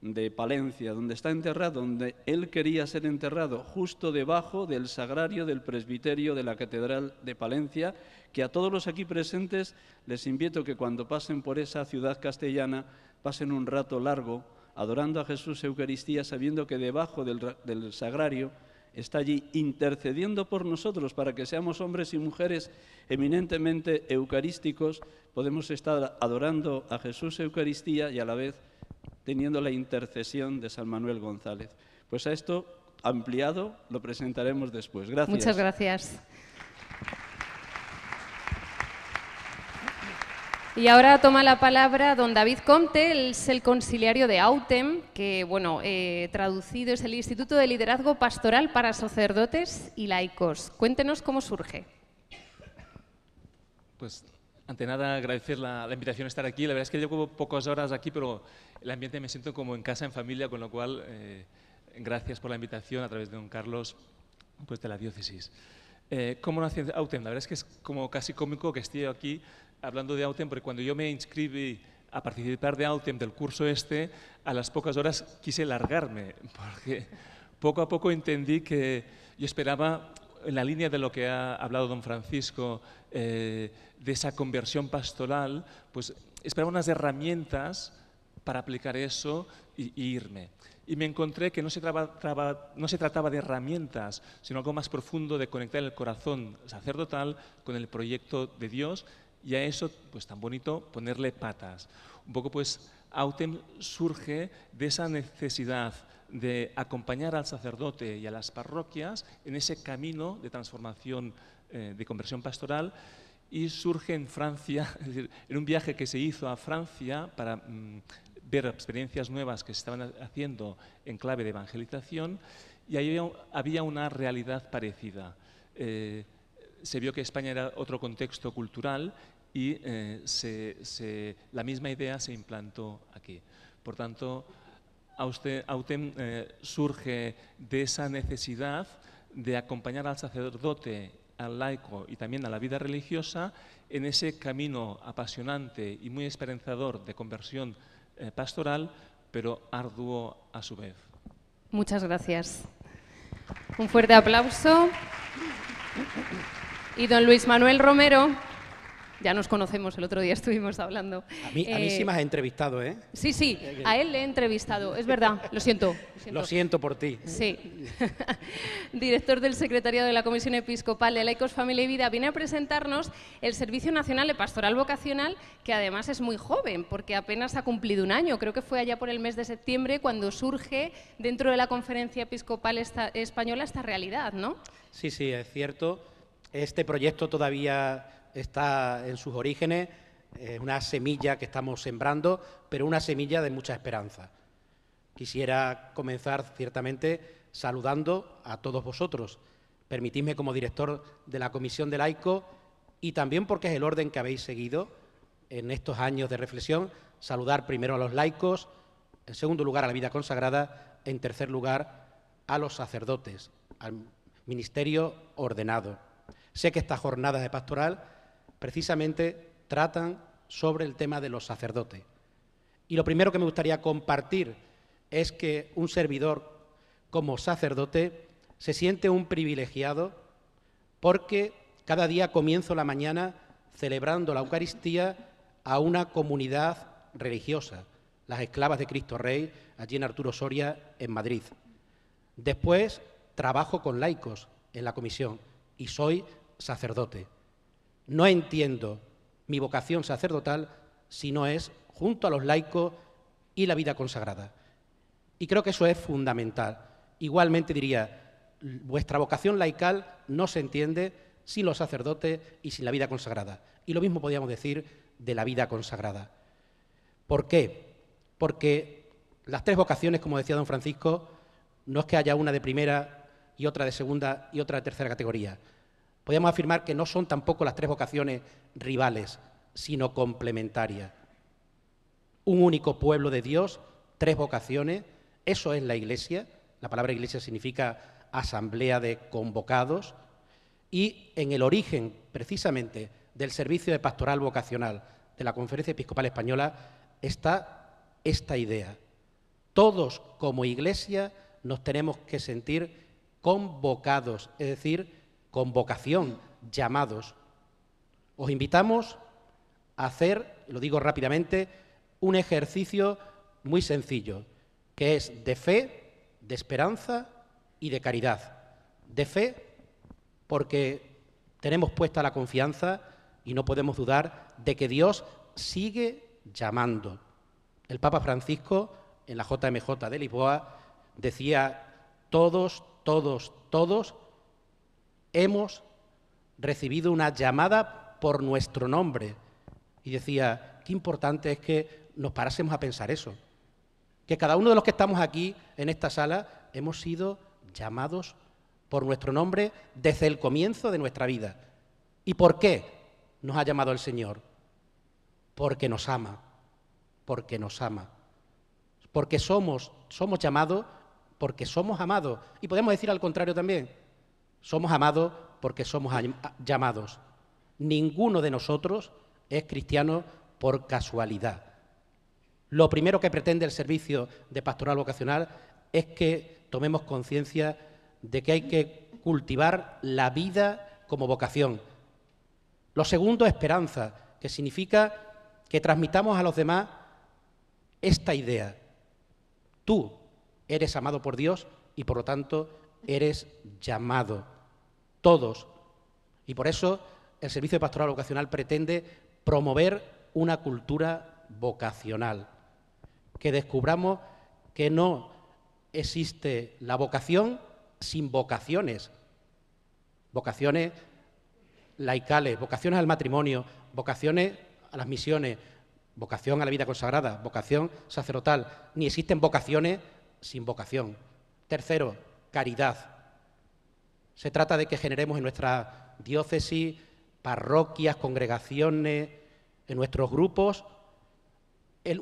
Speaker 6: de Palencia, donde está enterrado, donde él quería ser enterrado, justo debajo del sagrario del presbiterio de la Catedral de Palencia, que a todos los aquí presentes les invito que cuando pasen por esa ciudad castellana pasen un rato largo adorando a Jesús Eucaristía, sabiendo que debajo del, del sagrario está allí intercediendo por nosotros para que seamos hombres y mujeres eminentemente eucarísticos, podemos estar adorando a Jesús Eucaristía y a la vez teniendo la intercesión de San Manuel González. Pues a esto ampliado lo presentaremos después. Gracias. Muchas
Speaker 3: gracias. Y ahora toma la palabra don David Comte, es el conciliario de AUTEM, que, bueno, eh, traducido es el Instituto de Liderazgo Pastoral para Sacerdotes y Laicos. Cuéntenos cómo surge.
Speaker 7: Pues, ante nada, agradecer la, invitación a estar aquí. La verdad es que llevo pocas horas aquí, pero el ambiente me siento como en casa, en familia, con lo cual, eh, gracias por la invitación a través de don Carlos pues, de la diócesis. Eh, ¿Cómo nace AUTEM? La verdad es que es como casi cómico que esté aquí hablando de Autem, porque cuando yo me inscribí a participar de Autem del curso este, a las pocas horas quise largarme, porque poco a poco entendí que yo esperaba, en la línea de lo que ha hablado don Francisco, eh, de esa conversión pastoral, pues esperaba unas herramientas para aplicar eso y, irme. Y me encontré que no se, no se trataba de herramientas, sino algo más profundo de conectar el corazón sacerdotal con el proyecto de Dios y a eso, pues tan bonito, ponerle patas. Un poco pues Autem surge de esa necesidad de acompañar al sacerdote y a las parroquias en ese camino de transformación, eh, de conversión pastoral, y surge en Francia, en un viaje que se hizo a Francia para mm, ver experiencias nuevas que se estaban haciendo en clave de evangelización, y ahí había una realidad parecida. Eh, se vio que España era otro contexto cultural y eh, la misma idea se implantó aquí. Por tanto, Autem eh, surge de esa necesidad de acompañar al sacerdote, al laico y también a la vida religiosa en ese camino apasionante y muy esperanzador de conversión eh, pastoral, pero arduo a su vez.
Speaker 3: Muchas gracias. Un fuerte aplauso. Y don Luis Manuel Romero. Ya nos conocemos, el otro día estuvimos hablando. A mí, sí eh, me has
Speaker 8: entrevistado, ¿eh?
Speaker 3: Sí, sí, a él le he entrevistado, es verdad, lo siento. Lo
Speaker 8: siento, por ti. Sí.
Speaker 3: Director del Secretariado de la Comisión Episcopal de Laicos, Familia y Vida, viene a presentarnos el Servicio Nacional de Pastoral Vocacional, que además es muy joven, porque apenas ha cumplido un año, creo que fue allá por el mes de septiembre cuando surge dentro de la Conferencia Episcopal Española esta realidad, ¿no?
Speaker 8: Sí, sí, es cierto. Este proyecto todavía está en sus orígenes, una semilla que estamos sembrando, pero una semilla de mucha esperanza. Quisiera comenzar ciertamente saludando a todos vosotros. Permitidme como director de la Comisión de Laico y también porque es el orden que habéis seguido en estos años de reflexión, saludar primero a los laicos, en segundo lugar a la vida consagrada, en tercer lugar a los sacerdotes, al ministerio ordenado. Sé que esta jornada de pastoral precisamente tratan sobre el tema de los sacerdotes. Y lo primero que me gustaría compartir es que un servidor como sacerdote se siente un privilegiado porque cada día comienzo la mañana celebrando la Eucaristía a una comunidad religiosa, las esclavas de Cristo Rey, allí en Arturo Soria, en Madrid. Después trabajo con laicos en la comisión y soy sacerdote. No entiendo mi vocación sacerdotal si no es junto a los laicos y la vida consagrada. Y creo que eso es fundamental. Igualmente diría, vuestra vocación laical no se entiende sin los sacerdotes y sin la vida consagrada. Y lo mismo podríamos decir de la vida consagrada. ¿Por qué? Porque las tres vocaciones, como decía don Francisco, no es que haya una de primera y otra de segunda y otra de tercera categoría. Podemos afirmar que no son tampoco las tres vocaciones rivales, sino complementarias. Un único pueblo de Dios, tres vocaciones, eso es la iglesia. La palabra iglesia significa asamblea de convocados. Y en el origen, precisamente, del servicio de pastoral vocacional de la Conferencia Episcopal Española está esta idea. Todos como iglesia nos tenemos que sentir convocados, es decir, Convocación, llamados, os invitamos a hacer, lo digo rápidamente, un ejercicio muy sencillo, que es de fe, de esperanza y de caridad. De fe, porque tenemos puesta la confianza y no podemos dudar de que Dios sigue llamando. El Papa Francisco, en la JMJ de Lisboa, decía, todos, todos, todos hemos recibido una llamada por nuestro nombre. Y decía, qué importante es que nos parásemos a pensar eso. Que cada uno de los que estamos aquí en esta sala hemos sido llamados por nuestro nombre desde el comienzo de nuestra vida. ¿Y por qué nos ha llamado el Señor? Porque nos ama, porque nos ama. Porque somos, somos llamados porque somos amados. Y podemos decir al contrario también, somos amados porque somos llamados. Ninguno de nosotros es cristiano por casualidad. Lo primero que pretende el servicio de pastoral vocacional es que tomemos conciencia de que hay que cultivar la vida como vocación. Lo segundo, esperanza, que significa que transmitamos a los demás esta idea. Tú eres amado por Dios y por lo tanto eres llamado. Todos. Y por eso el Servicio de Pastoral Vocacional pretende promover una cultura vocacional. Que descubramos que no existe la vocación sin vocaciones. Vocaciones laicales, vocaciones al matrimonio, vocaciones a las misiones, vocación a la vida consagrada, vocación sacerdotal. Ni existen vocaciones sin vocación. Tercero, caridad. Se trata de que generemos en nuestra diócesis, parroquias, congregaciones, en nuestros grupos,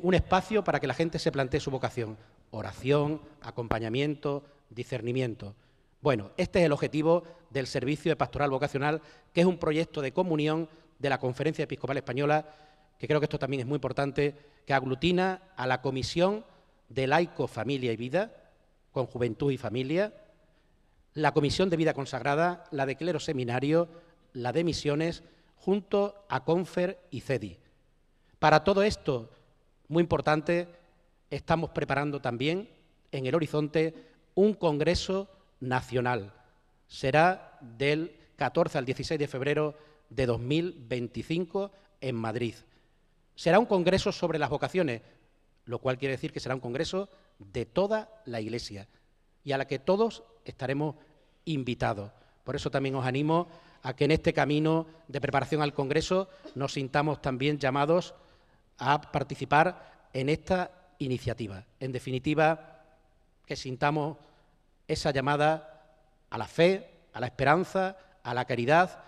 Speaker 8: un espacio para que la gente se plantee su vocación. Oración, acompañamiento, discernimiento. Bueno, este es el objetivo del Servicio de Pastoral Vocacional, que es un proyecto de comunión de la Conferencia Episcopal Española, que creo que esto también es muy importante, que aglutina a la Comisión de Laico, Familia y Vida, con Juventud y Familia, la Comisión de Vida Consagrada, la de Clero Seminario, la de Misiones, junto a Confer y CEDI. Para todo esto, muy importante, estamos preparando también en el horizonte un Congreso Nacional. Será del 14 al 16 de febrero de 2025 en Madrid. Será un Congreso sobre las vocaciones, lo cual quiere decir que será un Congreso de toda la Iglesia y a la que todos estaremos invitados. Por eso también os animo a que en este camino de preparación al Congreso nos sintamos también llamados a participar en esta iniciativa. En definitiva, que sintamos esa llamada a la fe, a la esperanza, a la caridad,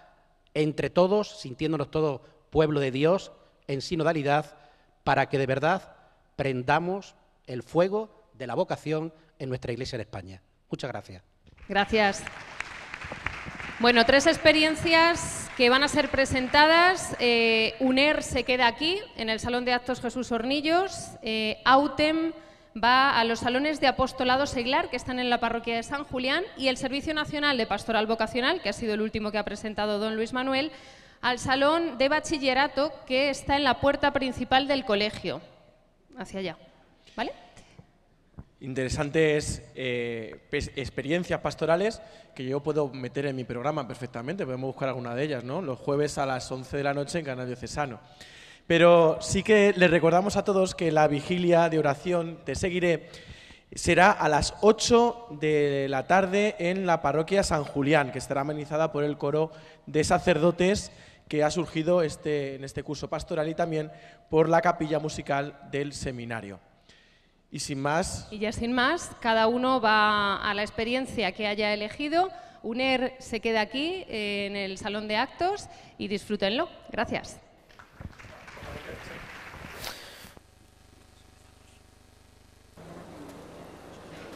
Speaker 8: entre todos, sintiéndonos todos pueblo de Dios, en sinodalidad, para que de verdad prendamos el fuego de la vocación en nuestra iglesia en España. Muchas gracias.
Speaker 3: Gracias. Bueno, tres experiencias que van a ser presentadas. Eh, UNER se queda aquí, en el Salón de Actos Jesús Hornillos. Eh, AUTEM va a los salones de apostolado seglar que están en la parroquia de San Julián y el Servicio Nacional de Pastoral Vocacional, que ha sido el último que ha presentado don Luis Manuel, al salón de bachillerato que está en la puerta principal del colegio, hacia allá. ¿Vale?
Speaker 2: interesantes eh, experiencias pastorales que yo puedo meter en mi programa perfectamente. Podemos buscar alguna de ellas, ¿no? Los jueves a las 11 de la noche en Canal Diocesano. Pero sí que les recordamos a todos que la vigilia de oración Te Seguiré será a las 8 de la tarde en la parroquia San Julián, que estará amenizada por el coro de sacerdotes que ha surgido este, en este curso pastoral y también por la capilla musical del seminario. Y sin más.
Speaker 3: Y ya sin más, cada uno va a la experiencia que haya elegido. UNER se queda aquí eh, en el salón de actos y disfrútenlo. Gracias.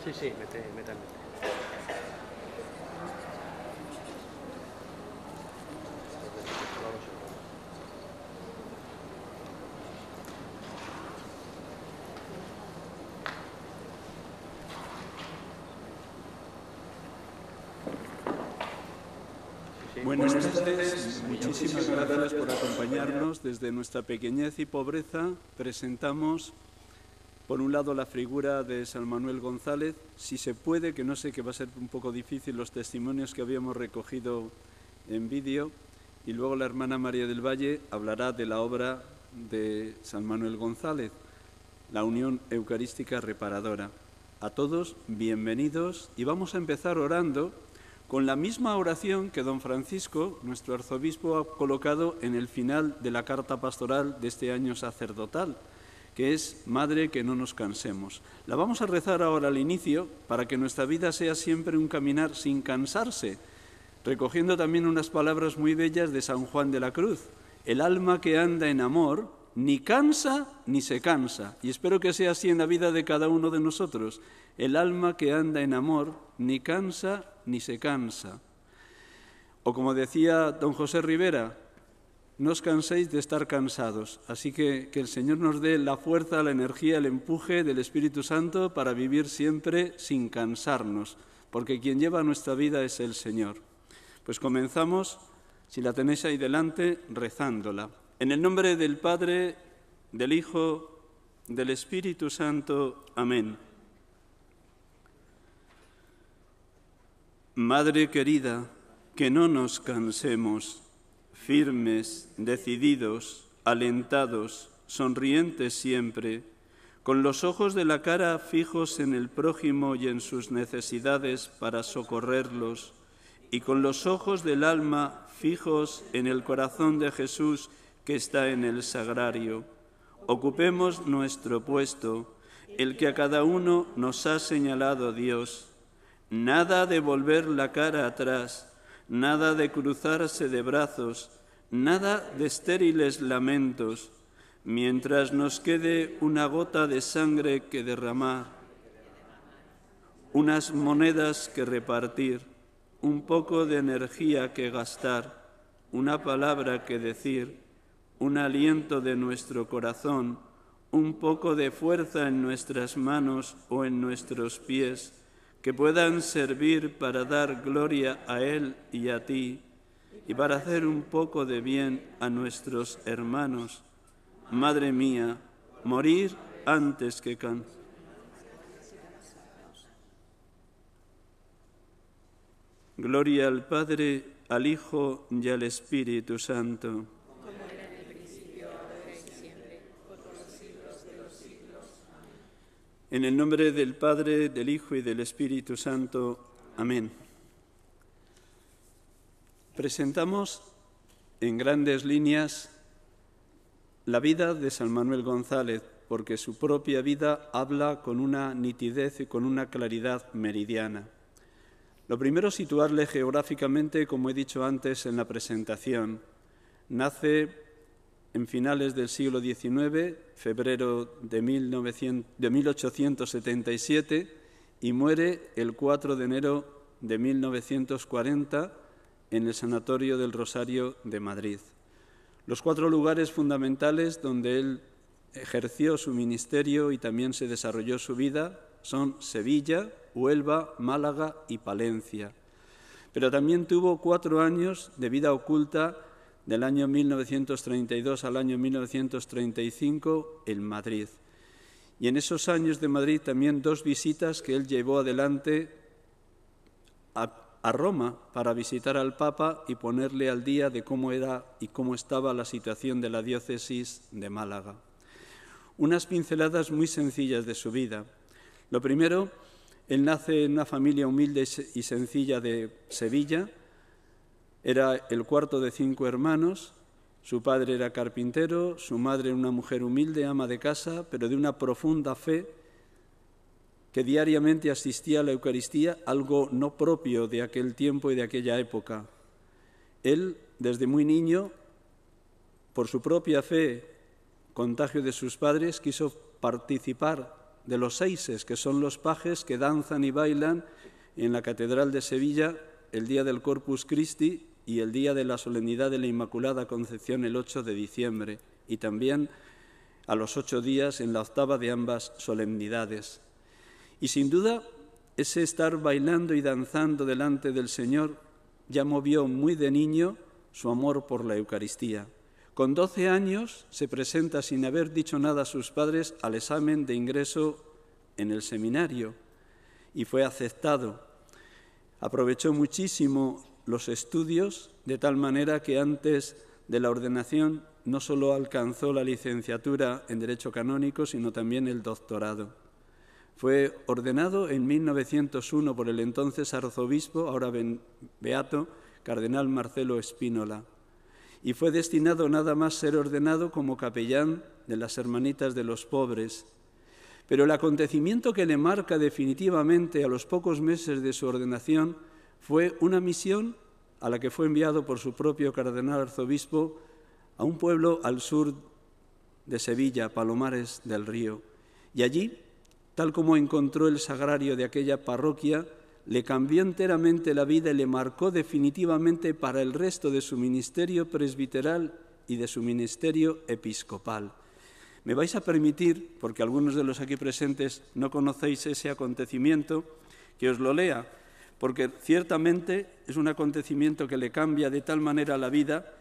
Speaker 2: Sí,
Speaker 7: Buenas este tardes, muchísimas gracias por acompañarnos.
Speaker 6: Desde nuestra pequeñez y pobreza presentamos, por un lado, la figura de San Manuel González. Si se puede, que no sé que va a ser un poco difícil los testimonios que habíamos recogido en vídeo. Y luego la hermana María del Valle hablará de la obra de San Manuel González, la Unión Eucarística Reparadora. A todos, bienvenidos y vamos a empezar orando con la misma oración que don Francisco, nuestro arzobispo, ha colocado en el final de la carta pastoral de este año sacerdotal, que es Madre que no nos cansemos. La vamos a rezar ahora al inicio para que nuestra vida sea siempre un caminar sin cansarse, recogiendo también unas palabras muy bellas de San Juan de la Cruz. El alma que anda en amor ni cansa ni se cansa. Y espero que sea así en la vida de cada uno de nosotros. El alma que anda en amor ni cansa ni se cansa. O como decía don José Rivera, no os canséis de estar cansados. Así que que el Señor nos dé la fuerza, la energía, el empuje del Espíritu Santo para vivir siempre sin cansarnos, porque quien lleva nuestra vida es el Señor. Pues comenzamos, si la tenéis ahí delante, rezándola. En el nombre del Padre, del Hijo, del Espíritu Santo. Amén. Madre querida, que no nos cansemos, firmes, decididos, alentados, sonrientes siempre, con los ojos de la cara fijos en el prójimo y en sus necesidades para socorrerlos, y con los ojos del alma fijos en el corazón de Jesús, que está en el sagrario. Ocupemos nuestro puesto, el que a cada uno nos ha señalado Dios. Nada de volver la cara atrás, nada de cruzarse de brazos, nada de estériles lamentos, mientras nos quede una gota de sangre que derramar, unas monedas que repartir, un poco de energía que gastar, una palabra que decir un aliento de nuestro corazón, un poco de fuerza en nuestras manos o en nuestros pies, que puedan servir para dar gloria a Él y a ti, y para hacer un poco de bien a nuestros hermanos. Madre mía, morir antes que cansar. Gloria al Padre, al Hijo y al Espíritu Santo En el nombre del Padre, del Hijo y del Espíritu Santo. Amén. Presentamos en grandes líneas la vida de San Manuel González, porque su propia vida habla con una nitidez y con una claridad meridiana. Lo primero, situarle geográficamente, como he dicho antes en la presentación. Nace en finales del siglo XIX, febrero de, de 1877, y muere el 4 de enero de 1940 en el Sanatorio del Rosario de Madrid. Los cuatro lugares fundamentales donde él ejerció su ministerio y también se desarrolló su vida son Sevilla, Huelva, Málaga y Palencia. Pero también tuvo cuatro años de vida oculta del año 1932 al año 1935 en Madrid. Y en esos años de Madrid también dos visitas que él llevó adelante a, a Roma para visitar al Papa y ponerle al día de cómo era y cómo estaba la situación de la diócesis de Málaga. Unas pinceladas muy sencillas de su vida. Lo primero, él nace en una familia humilde y sencilla de Sevilla, era el cuarto de cinco hermanos, su padre era carpintero, su madre una mujer humilde, ama de casa, pero de una profunda fe que diariamente asistía a la Eucaristía, algo no propio de aquel tiempo y de aquella época. Él, desde muy niño, por su propia fe, contagio de sus padres, quiso participar de los seises, que son los pajes que danzan y bailan en la Catedral de Sevilla el día del Corpus Christi y el día de la solemnidad de la Inmaculada Concepción el 8 de diciembre, y también a los ocho días en la octava de ambas solemnidades. Y sin duda, ese estar bailando y danzando delante del Señor ya movió muy de niño su amor por la Eucaristía. Con doce años se presenta sin haber dicho nada a sus padres al examen de ingreso en el seminario y fue aceptado. Aprovechó muchísimo los estudios de tal manera que antes de la ordenación no solo alcanzó la licenciatura en Derecho Canónico, sino también el doctorado. Fue ordenado en 1901 por el entonces arzobispo, ahora beato, cardenal Marcelo Espínola, y fue destinado nada más ser ordenado como capellán de las Hermanitas de los Pobres. Pero el acontecimiento que le marca definitivamente a los pocos meses de su ordenación fue una misión a la que fue enviado por su propio cardenal arzobispo a un pueblo al sur de Sevilla, Palomares del Río. Y allí, tal como encontró el sagrario de aquella parroquia, le cambió enteramente la vida y le marcó definitivamente para el resto de su ministerio presbiteral y de su ministerio episcopal. Me vais a permitir, porque algunos de los aquí presentes no conocéis ese acontecimiento, que os lo lea porque ciertamente es un acontecimiento que le cambia de tal manera la vida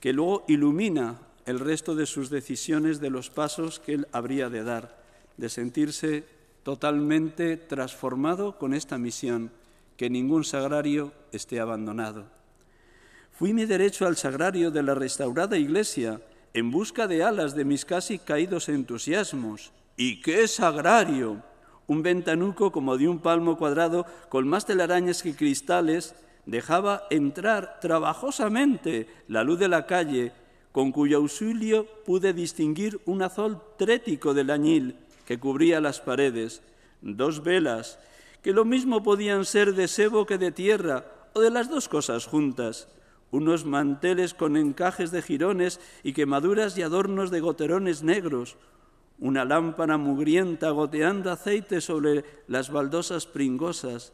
Speaker 6: que luego ilumina el resto de sus decisiones, de los pasos que él habría de dar, de sentirse totalmente transformado con esta misión, que ningún sagrario esté abandonado. Fui mi derecho al sagrario de la restaurada iglesia en busca de alas de mis casi caídos entusiasmos. ¿Y qué sagrario? un ventanuco como de un palmo cuadrado con más telarañas que cristales, dejaba entrar trabajosamente la luz de la calle, con cuyo auxilio pude distinguir un azul trético del añil que cubría las paredes, dos velas, que lo mismo podían ser de sebo que de tierra, o de las dos cosas juntas, unos manteles con encajes de jirones y quemaduras y adornos de goterones negros, una lámpara mugrienta goteando aceite sobre las baldosas pringosas,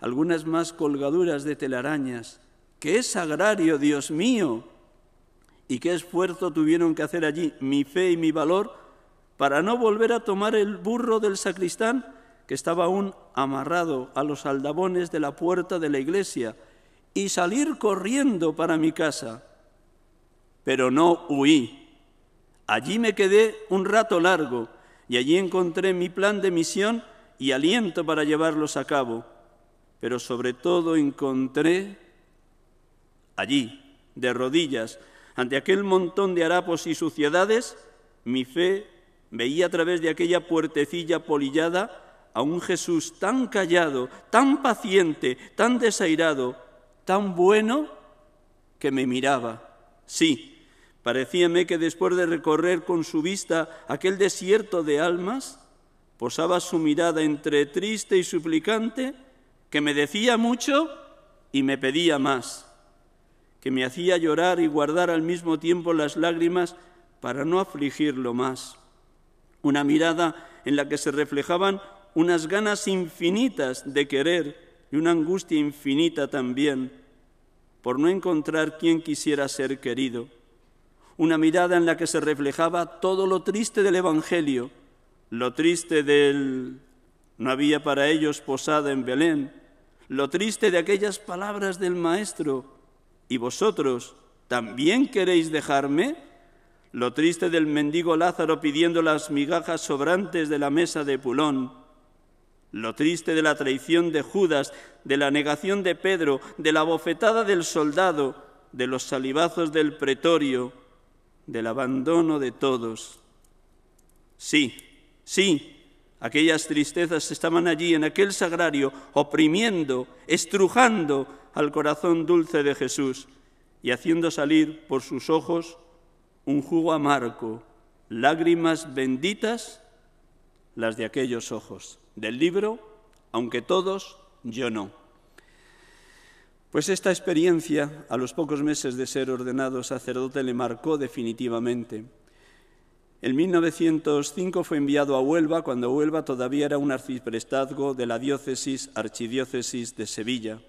Speaker 6: algunas más colgaduras de telarañas. ¡Qué es agrario, Dios mío! ¿Y qué esfuerzo tuvieron que hacer allí mi fe y mi valor para no volver a tomar el burro del sacristán que estaba aún amarrado a los aldabones de la puerta de la iglesia y salir corriendo para mi casa? Pero no huí Allí me quedé un rato largo y allí encontré mi plan de misión y aliento para llevarlos a cabo, pero sobre todo encontré allí, de rodillas, ante aquel montón de harapos y suciedades, mi fe veía a través de aquella puertecilla polillada a un Jesús tan callado, tan paciente, tan desairado, tan bueno, que me miraba. Sí, Parecíame que después de recorrer con su vista aquel desierto de almas, posaba su mirada entre triste y suplicante, que me decía mucho y me pedía más, que me hacía llorar y guardar al mismo tiempo las lágrimas para no afligirlo más. Una mirada en la que se reflejaban unas ganas infinitas de querer y una angustia infinita también por no encontrar quien quisiera ser querido una mirada en la que se reflejaba todo lo triste del Evangelio, lo triste del no había para ellos posada en Belén, lo triste de aquellas palabras del Maestro, ¿y vosotros también queréis dejarme? Lo triste del mendigo Lázaro pidiendo las migajas sobrantes de la mesa de Pulón, lo triste de la traición de Judas, de la negación de Pedro, de la bofetada del soldado, de los salivazos del pretorio, del abandono de todos. Sí, sí, aquellas tristezas estaban allí en aquel sagrario, oprimiendo, estrujando al corazón dulce de Jesús y haciendo salir por sus ojos un jugo amargo, lágrimas benditas, las de aquellos ojos. Del libro, aunque todos, yo no. Pues esta experiencia, a los pocos meses de ser ordenado sacerdote, le marcó definitivamente. En 1905 fue enviado a Huelva, cuando Huelva todavía era un arciprestazgo de la diócesis, archidiócesis de Sevilla.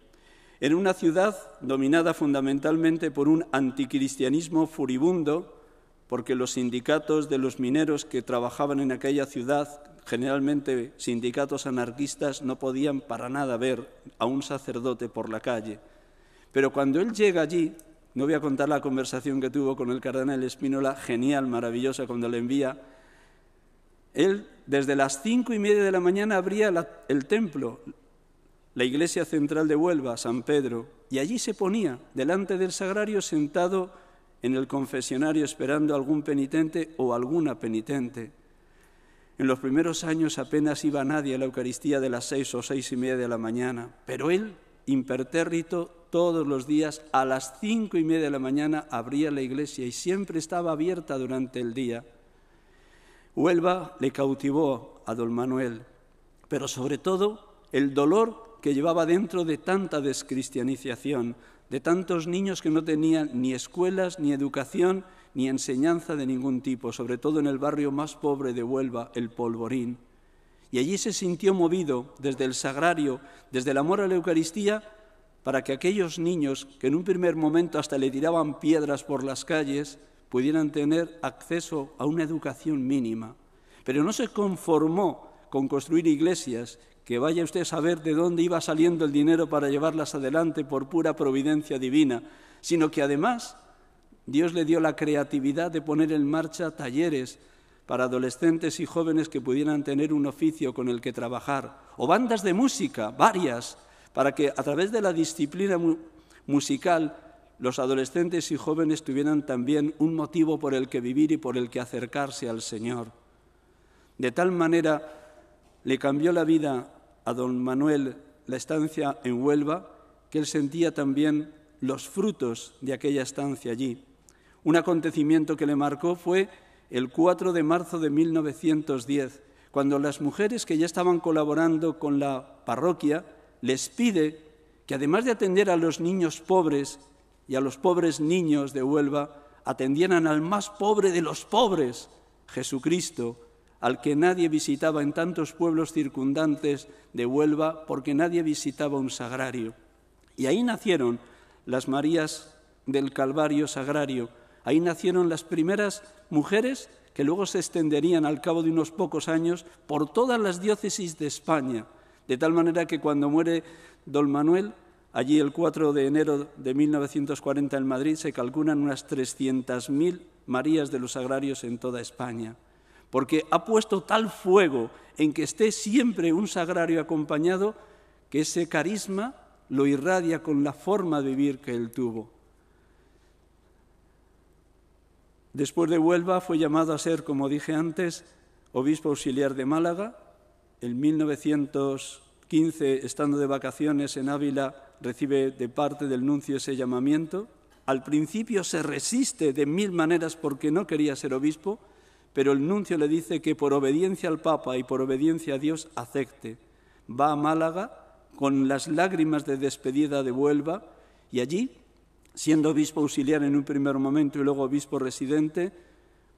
Speaker 6: Era una ciudad dominada fundamentalmente por un anticristianismo furibundo, porque los sindicatos de los mineros que trabajaban en aquella ciudad, generalmente sindicatos anarquistas, no podían para nada ver a un sacerdote por la calle pero cuando él llega allí, no voy a contar la conversación que tuvo con el cardenal Espinola, genial, maravillosa, cuando le envía, él desde las cinco y media de la mañana abría el templo, la iglesia central de Huelva, San Pedro, y allí se ponía, delante del sagrario, sentado en el confesionario esperando algún penitente o alguna penitente. En los primeros años apenas iba nadie a la Eucaristía de las seis o seis y media de la mañana, pero él impertérrito, todos los días a las cinco y media de la mañana abría la iglesia y siempre estaba abierta durante el día. Huelva le cautivó a don Manuel, pero sobre todo el dolor que llevaba dentro de tanta descristianización, de tantos niños que no tenían ni escuelas, ni educación, ni enseñanza de ningún tipo, sobre todo en el barrio más pobre de Huelva, el Polvorín. Y allí se sintió movido desde el sagrario, desde el amor a la Eucaristía, para que aquellos niños que en un primer momento hasta le tiraban piedras por las calles pudieran tener acceso a una educación mínima. Pero no se conformó con construir iglesias, que vaya usted a saber de dónde iba saliendo el dinero para llevarlas adelante por pura providencia divina, sino que además Dios le dio la creatividad de poner en marcha talleres, para adolescentes y jóvenes que pudieran tener un oficio con el que trabajar, o bandas de música, varias, para que a través de la disciplina musical los adolescentes y jóvenes tuvieran también un motivo por el que vivir y por el que acercarse al Señor. De tal manera le cambió la vida a don Manuel la estancia en Huelva, que él sentía también los frutos de aquella estancia allí. Un acontecimiento que le marcó fue el 4 de marzo de 1910, cuando las mujeres que ya estaban colaborando con la parroquia les pide que además de atender a los niños pobres y a los pobres niños de Huelva, atendieran al más pobre de los pobres, Jesucristo, al que nadie visitaba en tantos pueblos circundantes de Huelva porque nadie visitaba un sagrario. Y ahí nacieron las Marías del Calvario Sagrario, ahí nacieron las primeras mujeres que luego se extenderían al cabo de unos pocos años por todas las diócesis de España, de tal manera que cuando muere don Manuel, allí el 4 de enero de 1940 en Madrid, se calculan unas 300.000 Marías de los Sagrarios en toda España, porque ha puesto tal fuego en que esté siempre un sagrario acompañado que ese carisma lo irradia con la forma de vivir que él tuvo. Después de Huelva fue llamado a ser, como dije antes, obispo auxiliar de Málaga. En 1915, estando de vacaciones en Ávila, recibe de parte del nuncio ese llamamiento. Al principio se resiste de mil maneras porque no quería ser obispo, pero el nuncio le dice que por obediencia al Papa y por obediencia a Dios acepte. Va a Málaga con las lágrimas de despedida de Huelva y allí siendo obispo auxiliar en un primer momento y luego obispo residente,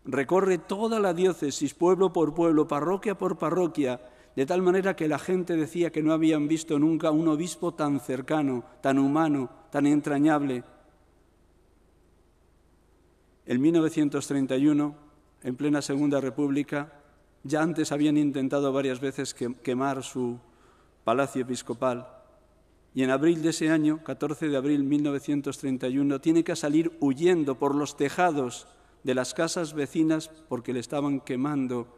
Speaker 6: recorre toda la diócesis, pueblo por pueblo, parroquia por parroquia, de tal manera que la gente decía que no habían visto nunca un obispo tan cercano, tan humano, tan entrañable. En 1931, en plena Segunda República, ya antes habían intentado varias veces quemar su palacio episcopal y en abril de ese año, 14 de abril 1931, tiene que salir huyendo por los tejados de las casas vecinas porque le estaban quemando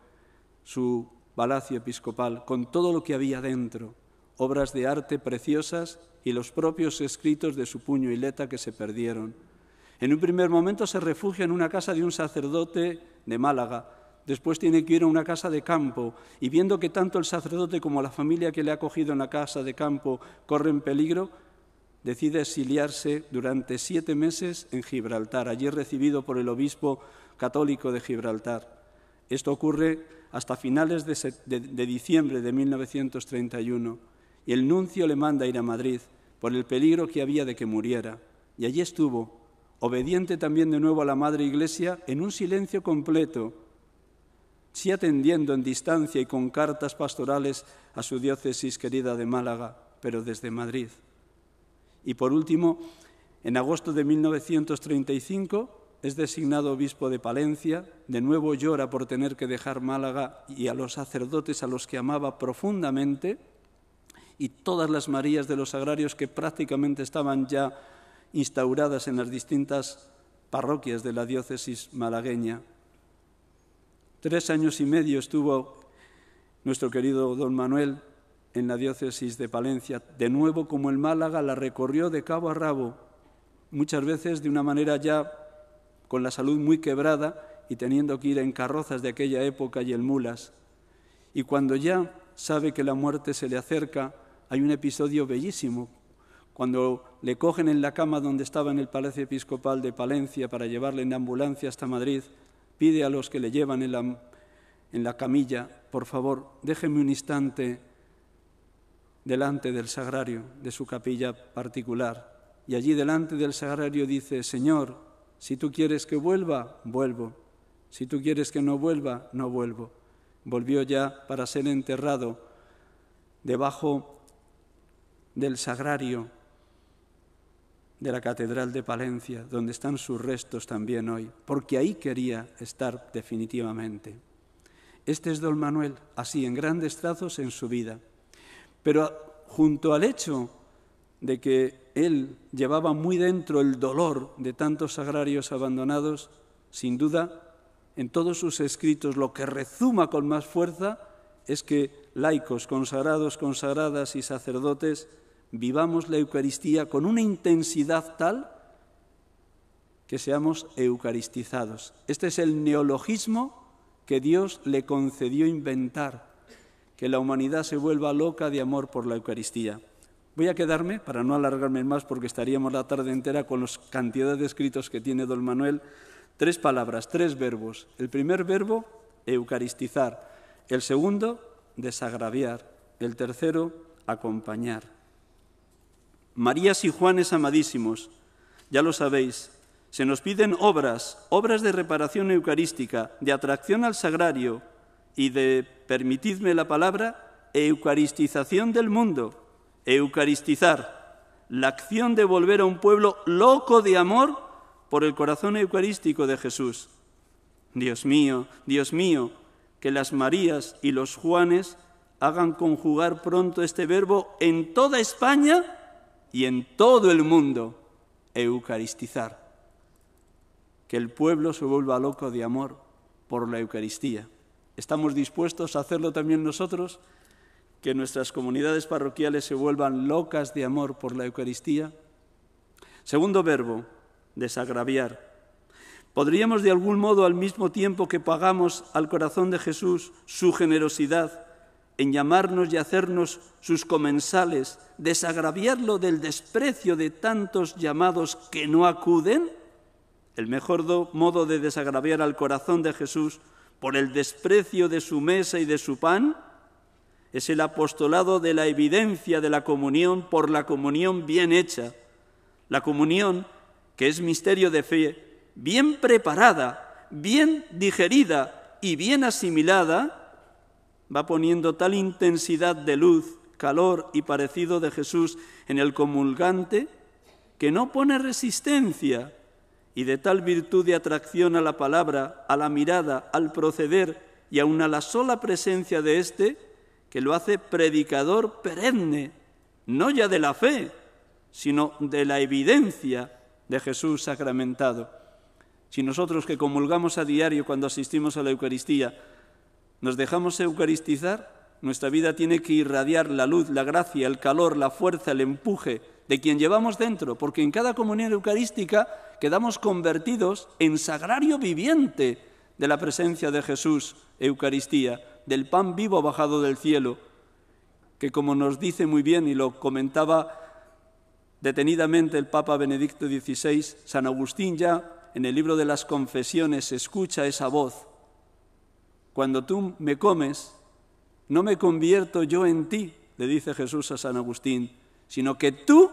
Speaker 6: su palacio episcopal con todo lo que había dentro, obras de arte preciosas y los propios escritos de su puño y letra que se perdieron. En un primer momento se refugia en una casa de un sacerdote de Málaga, Después tiene que ir a una casa de campo y viendo que tanto el sacerdote como la familia que le ha acogido en la casa de campo corren peligro, decide exiliarse durante siete meses en Gibraltar. Allí recibido por el obispo católico de Gibraltar. Esto ocurre hasta finales de, de diciembre de 1931 y el nuncio le manda ir a Madrid por el peligro que había de que muriera. Y allí estuvo, obediente también de nuevo a la Madre Iglesia, en un silencio completo sí atendiendo en distancia y con cartas pastorales a su diócesis querida de Málaga, pero desde Madrid. Y por último, en agosto de 1935 es designado obispo de Palencia, de nuevo llora por tener que dejar Málaga y a los sacerdotes a los que amaba profundamente, y todas las Marías de los agrarios que prácticamente estaban ya instauradas en las distintas parroquias de la diócesis malagueña Tres años y medio estuvo nuestro querido don Manuel en la diócesis de Palencia. De nuevo, como el Málaga, la recorrió de cabo a rabo, muchas veces de una manera ya con la salud muy quebrada y teniendo que ir en carrozas de aquella época y en mulas. Y cuando ya sabe que la muerte se le acerca, hay un episodio bellísimo. Cuando le cogen en la cama donde estaba en el Palacio Episcopal de Palencia para llevarle en ambulancia hasta Madrid, pide a los que le llevan en la, camilla, por favor, déjeme un instante delante del sagrario de su capilla particular. Y allí delante del sagrario dice, Señor, si tú quieres que vuelva, vuelvo. Si tú quieres que no vuelva, no vuelvo. Volvió ya para ser enterrado debajo del sagrario de la Catedral de Palencia, donde están sus restos también hoy, porque ahí quería estar definitivamente. Este es don Manuel, así en grandes trazos en su vida. Pero junto al hecho de que él llevaba muy dentro el dolor de tantos agrarios abandonados, sin duda, en todos sus escritos lo que rezuma con más fuerza es que laicos, consagrados, consagradas y sacerdotes vivamos la Eucaristía con una intensidad tal que seamos eucaristizados. Este es el neologismo que Dios le concedió inventar, que la humanidad se vuelva loca de amor por la Eucaristía. Voy a quedarme, para no alargarme más, porque estaríamos la tarde entera con la cantidad de escritos que tiene don Manuel, tres palabras, tres verbos. El primer verbo, eucaristizar. El segundo, desagraviar. El tercero, acompañar. Marías y Juanes amadísimos, ya lo sabéis, se nos piden obras, obras de reparación eucarística, de atracción al sagrario y de, permitidme la palabra, eucaristización del mundo, eucaristizar, la acción de volver a un pueblo loco de amor por el corazón eucarístico de Jesús. Dios mío, Dios mío, que las Marías y los Juanes hagan conjugar pronto este verbo en toda España y en todo el mundo eucaristizar. Que el pueblo se vuelva loco de amor por la Eucaristía. ¿Estamos dispuestos a hacerlo también nosotros? Que nuestras comunidades parroquiales se vuelvan locas de amor por la Eucaristía. Segundo verbo, desagraviar. Podríamos de algún modo, al mismo tiempo que pagamos al corazón de Jesús su generosidad, en llamarnos y hacernos sus comensales, desagraviarlo del desprecio de tantos llamados que no acuden? El mejor modo de desagraviar al corazón de Jesús por el desprecio de su mesa y de su pan es el apostolado de la evidencia de la comunión por la comunión bien hecha, la comunión que es misterio de fe, bien preparada, bien digerida y bien asimilada, va poniendo tal intensidad de luz, calor y parecido de Jesús en el comulgante que no pone resistencia y de tal virtud de atracción a la palabra, a la mirada, al proceder y aun a la sola presencia de éste, que lo hace predicador perenne, no ya de la fe, sino de la evidencia de Jesús sacramentado. Si nosotros que comulgamos a diario cuando asistimos a la Eucaristía nos dejamos eucaristizar, nuestra vida tiene que irradiar la luz, la gracia, el calor, la fuerza, el empuje de quien llevamos dentro, porque en cada comunión eucarística quedamos convertidos en sagrario viviente de la presencia de Jesús, Eucaristía, del pan vivo bajado del cielo, que como nos dice muy bien y lo comentaba detenidamente el Papa Benedicto XVI, San Agustín ya en el libro de las confesiones escucha esa voz cuando tú me comes, no me convierto yo en ti, le dice Jesús a San Agustín, sino que tú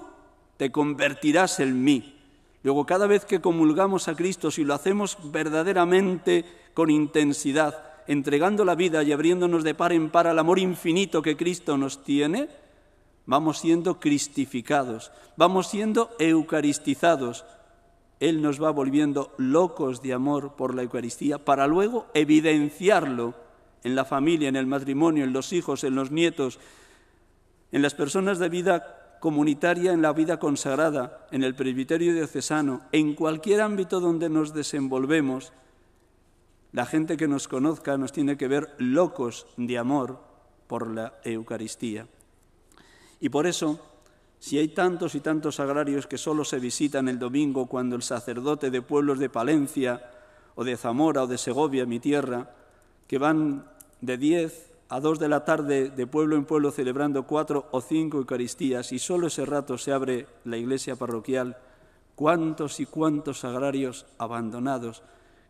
Speaker 6: te convertirás en mí. Luego, cada vez que comulgamos a Cristo, si lo hacemos verdaderamente con intensidad, entregando la vida y abriéndonos de par en par al amor infinito que Cristo nos tiene, vamos siendo cristificados, vamos siendo eucaristizados, él nos va volviendo locos de amor por la Eucaristía para luego evidenciarlo en la familia, en el matrimonio, en los hijos, en los nietos, en las personas de vida comunitaria, en la vida consagrada, en el presbiterio diocesano, en cualquier ámbito donde nos desenvolvemos. La gente que nos conozca nos tiene que ver locos de amor por la Eucaristía. Y por eso si hay tantos y tantos agrarios que solo se visitan el domingo cuando el sacerdote de pueblos de Palencia o de Zamora o de Segovia, mi tierra, que van de 10 a 2 de la tarde de pueblo en pueblo celebrando cuatro o cinco Eucaristías y solo ese rato se abre la iglesia parroquial, cuántos y cuántos sagrarios abandonados,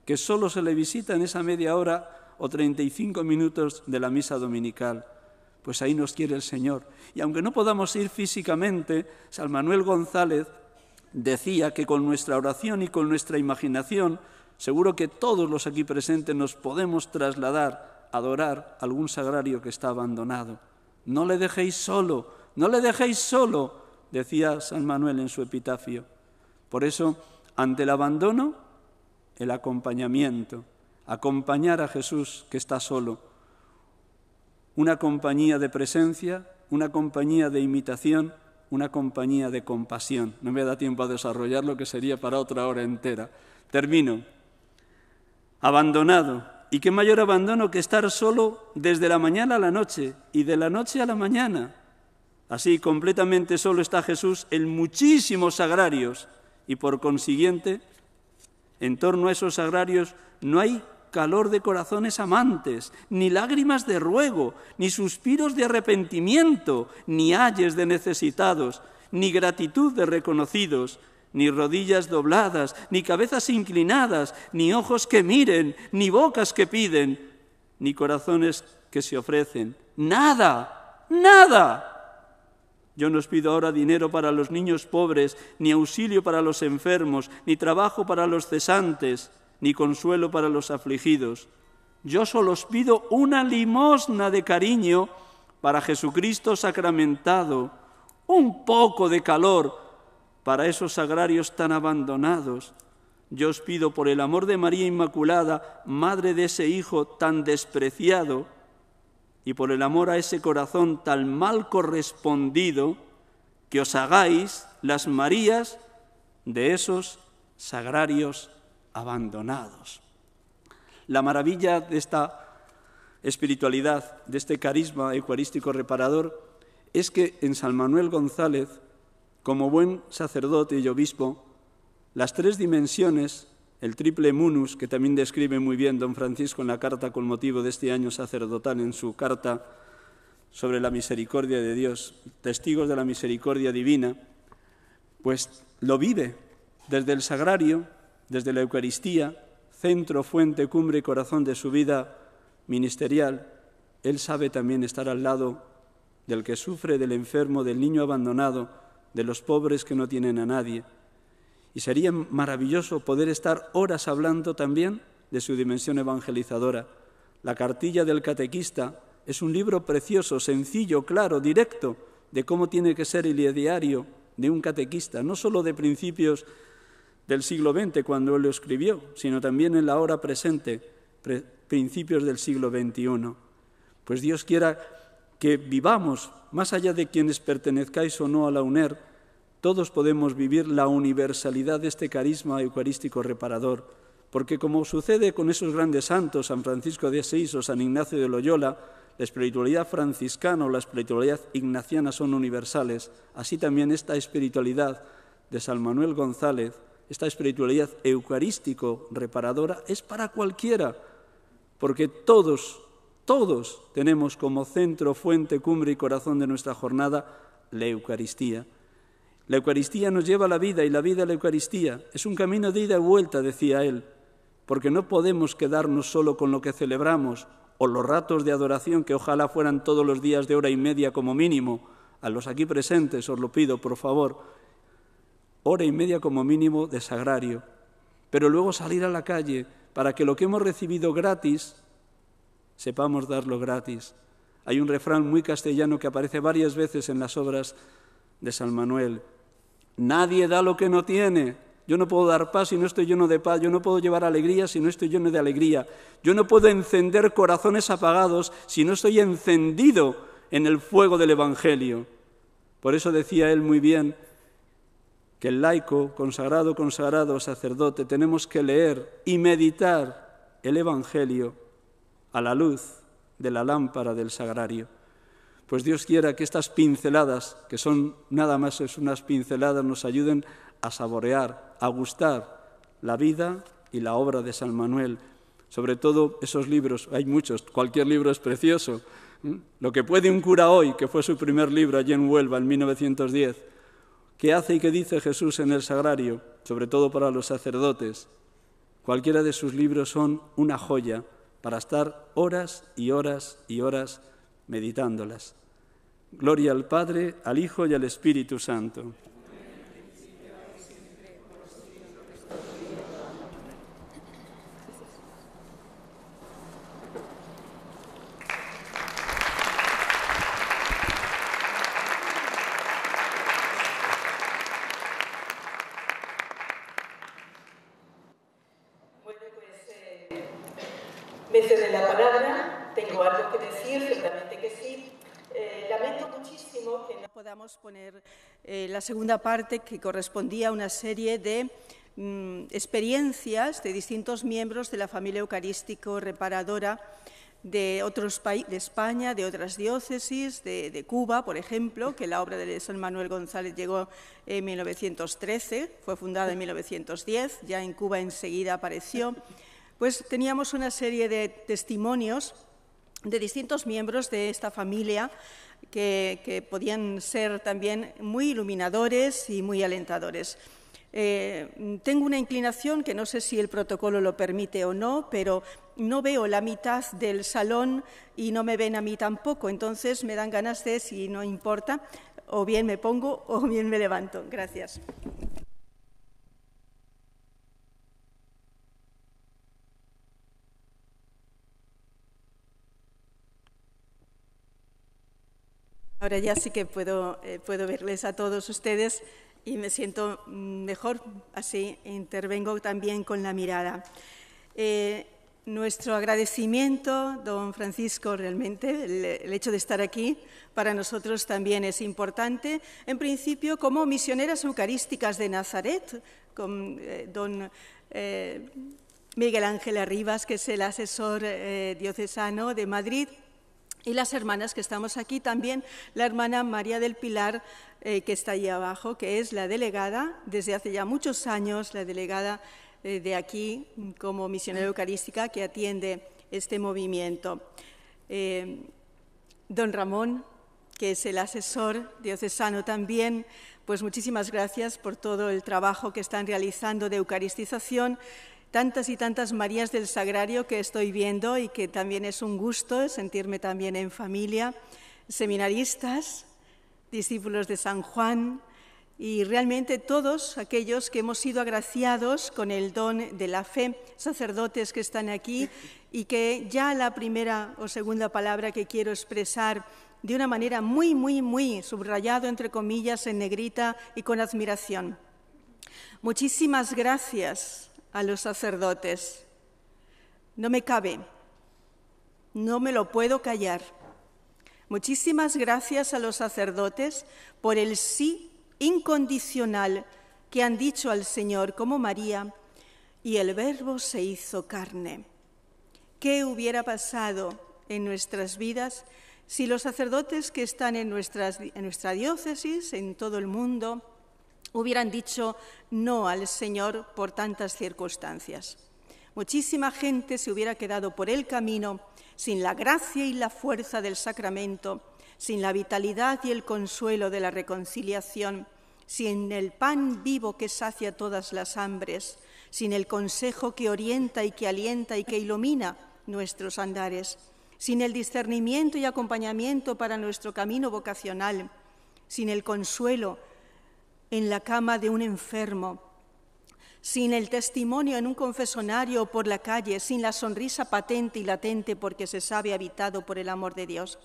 Speaker 6: que solo se le visita esa media hora o 35 minutos de la misa dominical pues ahí nos quiere el Señor. Y aunque no podamos ir físicamente, San Manuel González decía que con nuestra oración y con nuestra imaginación, seguro que todos los aquí presentes nos podemos trasladar, a adorar a algún sagrario que está abandonado. No le dejéis solo, no le dejéis solo, decía San Manuel en su epitafio. Por eso, ante el abandono, el acompañamiento, acompañar a Jesús que está solo una compañía de presencia, una compañía de imitación, una compañía de compasión. No me da tiempo a desarrollar lo que sería para otra hora entera. Termino. Abandonado. ¿Y qué mayor abandono que estar solo desde la mañana a la noche y de la noche a la mañana? Así completamente solo está Jesús en muchísimos sagrarios y por consiguiente, en torno a esos sagrarios no hay calor de corazones amantes, ni lágrimas de ruego, ni suspiros de arrepentimiento, ni ayes de necesitados, ni gratitud de reconocidos, ni rodillas dobladas, ni cabezas inclinadas, ni ojos que miren, ni bocas que piden, ni corazones que se ofrecen. Nada, nada. Yo no os pido ahora dinero para los niños pobres, ni auxilio para los enfermos, ni trabajo para los cesantes ni consuelo para los afligidos. Yo solo os pido una limosna de cariño para Jesucristo sacramentado, un poco de calor para esos sagrarios tan abandonados. Yo os pido por el amor de María Inmaculada, madre de ese hijo tan despreciado, y por el amor a ese corazón tan mal correspondido, que os hagáis las Marías de esos sagrarios abandonados. La maravilla de esta espiritualidad, de este carisma eucarístico reparador, es que en San Manuel González, como buen sacerdote y obispo, las tres dimensiones, el triple munus, que también describe muy bien don Francisco en la carta con motivo de este año sacerdotal en su carta sobre la misericordia de Dios, testigos de la misericordia divina, pues lo vive desde el sagrario desde la Eucaristía, centro, fuente, cumbre y corazón de su vida ministerial, Él sabe también estar al lado del que sufre, del enfermo, del niño abandonado, de los pobres que no tienen a nadie. Y sería maravilloso poder estar horas hablando también de su dimensión evangelizadora. La cartilla del catequista es un libro precioso, sencillo, claro, directo, de cómo tiene que ser el diario de un catequista, no solo de principios del siglo XX cuando él lo escribió, sino también en la hora presente, principios del siglo XXI. Pues Dios quiera que vivamos, más allá de quienes pertenezcáis o no a la UNER, todos podemos vivir la universalidad de este carisma eucarístico reparador, porque como sucede con esos grandes santos, San Francisco de Asís o San Ignacio de Loyola, la espiritualidad franciscana o la espiritualidad ignaciana son universales, así también esta espiritualidad de San Manuel González esta espiritualidad eucarístico reparadora es para cualquiera, porque todos, todos tenemos como centro, fuente, cumbre y corazón de nuestra jornada la Eucaristía. La Eucaristía nos lleva a la vida y la vida a la Eucaristía. Es un camino de ida y vuelta, decía él, porque no podemos quedarnos solo con lo que celebramos o los ratos de adoración que ojalá fueran todos los días de hora y media como mínimo. A los aquí presentes os lo pido, por favor hora y media como mínimo de sagrario, pero luego salir a la calle para que lo que hemos recibido gratis, sepamos darlo gratis. Hay un refrán muy castellano que aparece varias veces en las obras de San Manuel. Nadie da lo que no tiene. Yo no puedo dar paz si no estoy lleno de paz. Yo no puedo llevar alegría si no estoy lleno de alegría. Yo no puedo encender corazones apagados si no estoy encendido en el fuego del Evangelio. Por eso decía él muy bien, que el laico, consagrado, consagrado, sacerdote, tenemos que leer y meditar el Evangelio a la luz de la lámpara del sagrario. Pues Dios quiera que estas pinceladas, que son nada más es unas pinceladas, nos ayuden a saborear, a gustar la vida y la obra de San Manuel. Sobre todo esos libros, hay muchos, cualquier libro es precioso. Lo que puede un cura hoy, que fue su primer libro allí en Huelva en 1910, ¿Qué hace y qué dice Jesús en el sagrario, sobre todo para los sacerdotes. Cualquiera de sus libros son una joya para estar horas y horas y horas meditándolas. Gloria al Padre, al Hijo y al Espíritu Santo.
Speaker 9: la segunda parte que correspondía a una serie de mm, experiencias de distintos miembros de la familia eucarístico reparadora de otros países, de España, de otras diócesis, de, de, Cuba, por ejemplo, que la obra de San Manuel González llegó en 1913, fue fundada en 1910, ya en Cuba enseguida apareció, pues teníamos una serie de testimonios de distintos miembros de esta familia que, podían ser también muy iluminadores y muy alentadores. Eh, tengo una inclinación que no sé si el protocolo lo permite o no, pero no veo la mitad del salón y no me ven a mí tampoco. Entonces me dan ganas de, si no importa, o bien me pongo o bien me levanto. Gracias. Ahora ya sí que puedo, eh, puedo verles a todos ustedes y me siento mm, mejor, así intervengo también con la mirada. Eh, nuestro agradecimiento, don Francisco, realmente, el, hecho de estar aquí para nosotros también es importante. En principio, como misioneras eucarísticas de Nazaret, con eh, don Miguel Ángel Arribas, que es el asesor diocesano de Madrid, y las hermanas que estamos aquí, también la hermana María del Pilar, eh, que está ahí abajo, que es la delegada, desde hace ya muchos años, la delegada eh, de aquí como misionera eucarística que atiende este movimiento. Eh, don Ramón, que es el asesor diocesano también, pues muchísimas gracias por todo el trabajo que están realizando de eucaristización tantas y tantas Marías del Sagrario que estoy viendo y que también es un gusto sentirme también en familia, seminaristas, discípulos de San Juan y realmente todos aquellos que hemos sido agraciados con el don de la fe, sacerdotes que están aquí y que ya la primera o segunda palabra que quiero expresar de una manera muy, muy, muy subrayado, entre comillas, en negrita y con admiración. Muchísimas gracias a los sacerdotes. No me cabe, no me lo puedo callar. Muchísimas gracias a los sacerdotes por el sí incondicional que han dicho al Señor como María, y el verbo se hizo carne. ¿Qué hubiera pasado en nuestras vidas si los sacerdotes que están en, en nuestra diócesis, en todo el mundo, hubieran dicho no al Señor por tantas circunstancias. Muchísima gente se hubiera quedado por el camino sin la gracia y la fuerza del sacramento, sin la vitalidad y el consuelo de la reconciliación, sin el pan vivo que sacia todas las hambres, sin el consejo que orienta y que alienta y que ilumina nuestros andares, sin el discernimiento y acompañamiento para nuestro camino vocacional, sin el consuelo en la cama de un enfermo, sin el testimonio en un confesonario o por la calle, sin la sonrisa patente y latente porque se sabe habitado por el amor de Dios.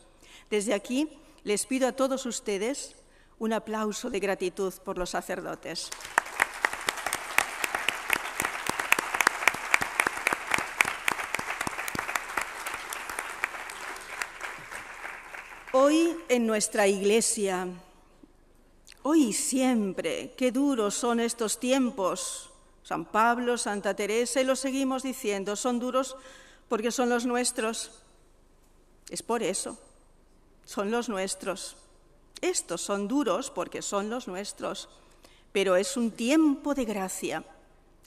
Speaker 9: Desde aquí les pido a todos ustedes un aplauso de gratitud por los sacerdotes. Hoy en nuestra iglesia Hoy siempre, qué duros son estos tiempos. San Pablo, Santa Teresa, y lo seguimos diciendo, son duros porque son los nuestros. Es por eso, son los nuestros. Estos son duros porque son los nuestros, pero es un tiempo de gracia,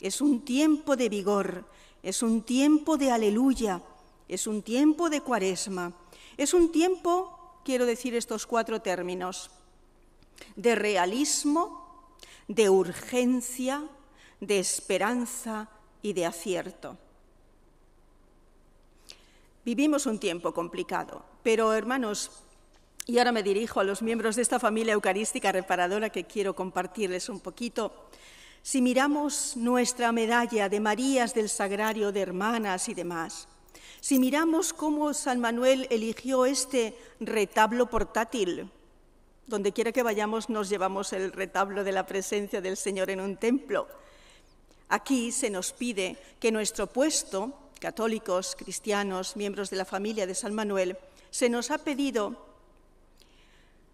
Speaker 9: es un tiempo de vigor, es un tiempo de aleluya, es un tiempo de cuaresma, es un tiempo, quiero decir estos cuatro términos, de realismo, de urgencia, de esperanza y de acierto. Vivimos un tiempo complicado, pero hermanos, y ahora me dirijo a los miembros de esta familia eucarística reparadora que quiero compartirles un poquito. Si miramos nuestra medalla de Marías del Sagrario, de hermanas y demás, si miramos cómo San Manuel eligió este retablo portátil donde quiera que vayamos nos llevamos el retablo de la presencia del Señor en un templo. Aquí se nos pide que nuestro puesto, católicos, cristianos, miembros de la familia de San Manuel, se nos ha pedido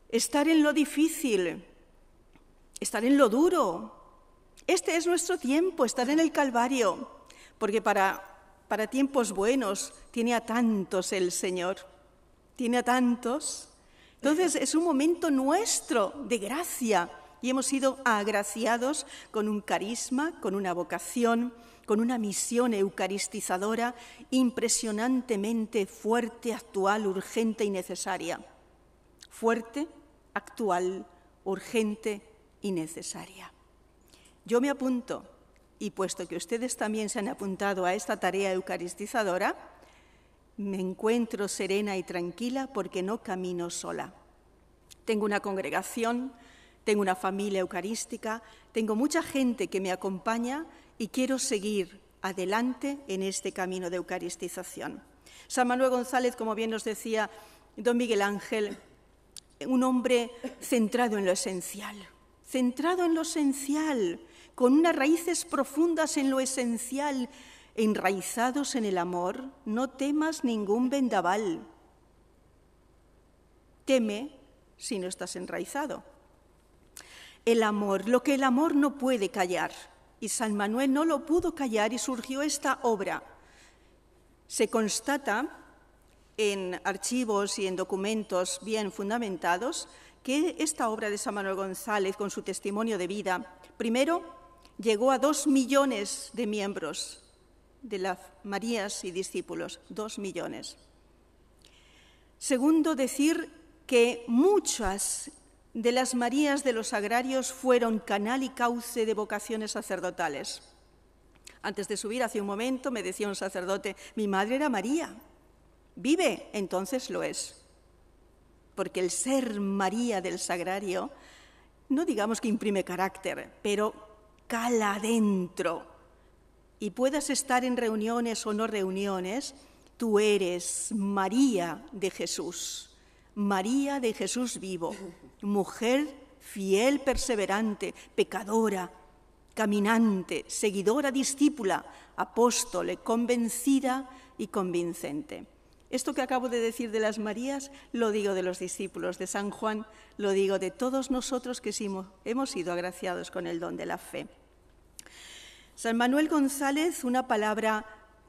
Speaker 9: estar en lo difícil, estar en lo duro. Este es nuestro tiempo, estar en el Calvario, porque para, para tiempos buenos tiene a tantos el Señor, tiene a tantos entonces es un momento nuestro de gracia y hemos sido agraciados con un carisma, con una vocación, con una misión eucaristizadora impresionantemente fuerte, actual, urgente y necesaria. Fuerte, actual, urgente y necesaria. Yo me apunto, y puesto que ustedes también se han apuntado a esta tarea eucaristizadora, me encuentro serena y tranquila porque no camino sola. Tengo una congregación, tengo una familia eucarística, tengo mucha gente que me acompaña y quiero seguir adelante en este camino de eucaristización. San Manuel González, como bien nos decía don Miguel Ángel, un hombre centrado en lo esencial, centrado en lo esencial, con unas raíces profundas en lo esencial, enraizados en el amor, no temas ningún vendaval. Teme si no estás enraizado. El amor, lo que el amor no puede callar. Y San Manuel no lo pudo callar y surgió esta obra. Se constata en archivos y en documentos bien fundamentados que esta obra de San Manuel González, con su testimonio de vida, primero llegó a dos millones de miembros de las Marías y discípulos, dos millones. Segundo, decir que muchas de las Marías de los Sagrarios fueron canal y cauce de vocaciones sacerdotales. Antes de subir, hace un momento, me decía un sacerdote, mi madre era María. Vive, entonces lo es. Porque el ser María del Sagrario, no digamos que imprime carácter, pero cala adentro y puedas estar en reuniones o no reuniones, tú eres María de Jesús, María de Jesús vivo, mujer fiel, perseverante, pecadora, caminante, seguidora, discípula, apóstole, convencida y convincente. Esto que acabo de decir de las Marías lo digo de los discípulos de San Juan, lo digo de todos nosotros que hemos sido agraciados con el don de la fe. San Manuel González, una palabra,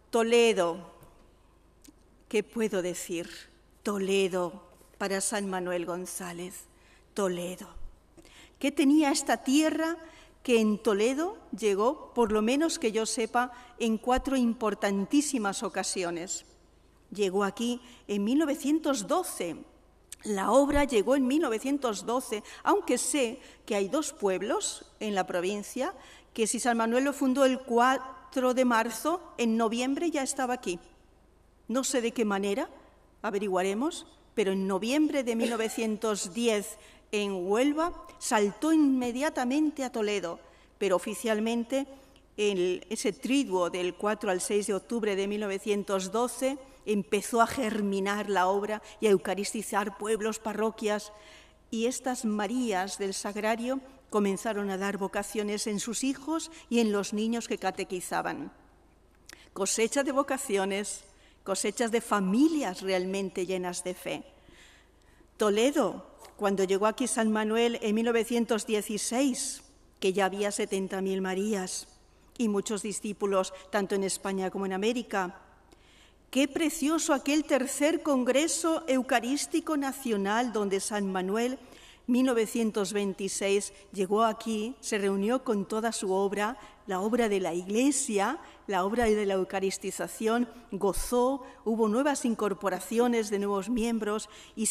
Speaker 9: Toledo. ¿Qué puedo decir? Toledo para San Manuel González, Toledo. ¿Qué tenía esta tierra que en Toledo llegó, por lo menos que yo sepa, en cuatro importantísimas ocasiones? Llegó aquí en 1912. La obra llegó en 1912, aunque sé que hay dos pueblos en la provincia que si San Manuel lo fundó el 4 de marzo, en noviembre ya estaba aquí. No sé de qué manera, averiguaremos, pero en noviembre de 1910 en Huelva saltó inmediatamente a Toledo, pero oficialmente en ese triduo del 4 al 6 de octubre de 1912 empezó a germinar la obra y a eucaristizar pueblos, parroquias, y estas Marías del Sagrario comenzaron a dar vocaciones en sus hijos y en los niños que catequizaban. Cosecha de vocaciones, cosechas de familias realmente llenas de fe. Toledo, cuando llegó aquí San Manuel en 1916, que ya había 70.000 Marías y muchos discípulos, tanto en España como en América. Qué precioso aquel tercer Congreso Eucarístico Nacional donde San Manuel 1926 llegó aquí, se reunió con toda su obra, la obra de la Iglesia, la obra de la Eucaristización, gozó, hubo nuevas incorporaciones de nuevos miembros y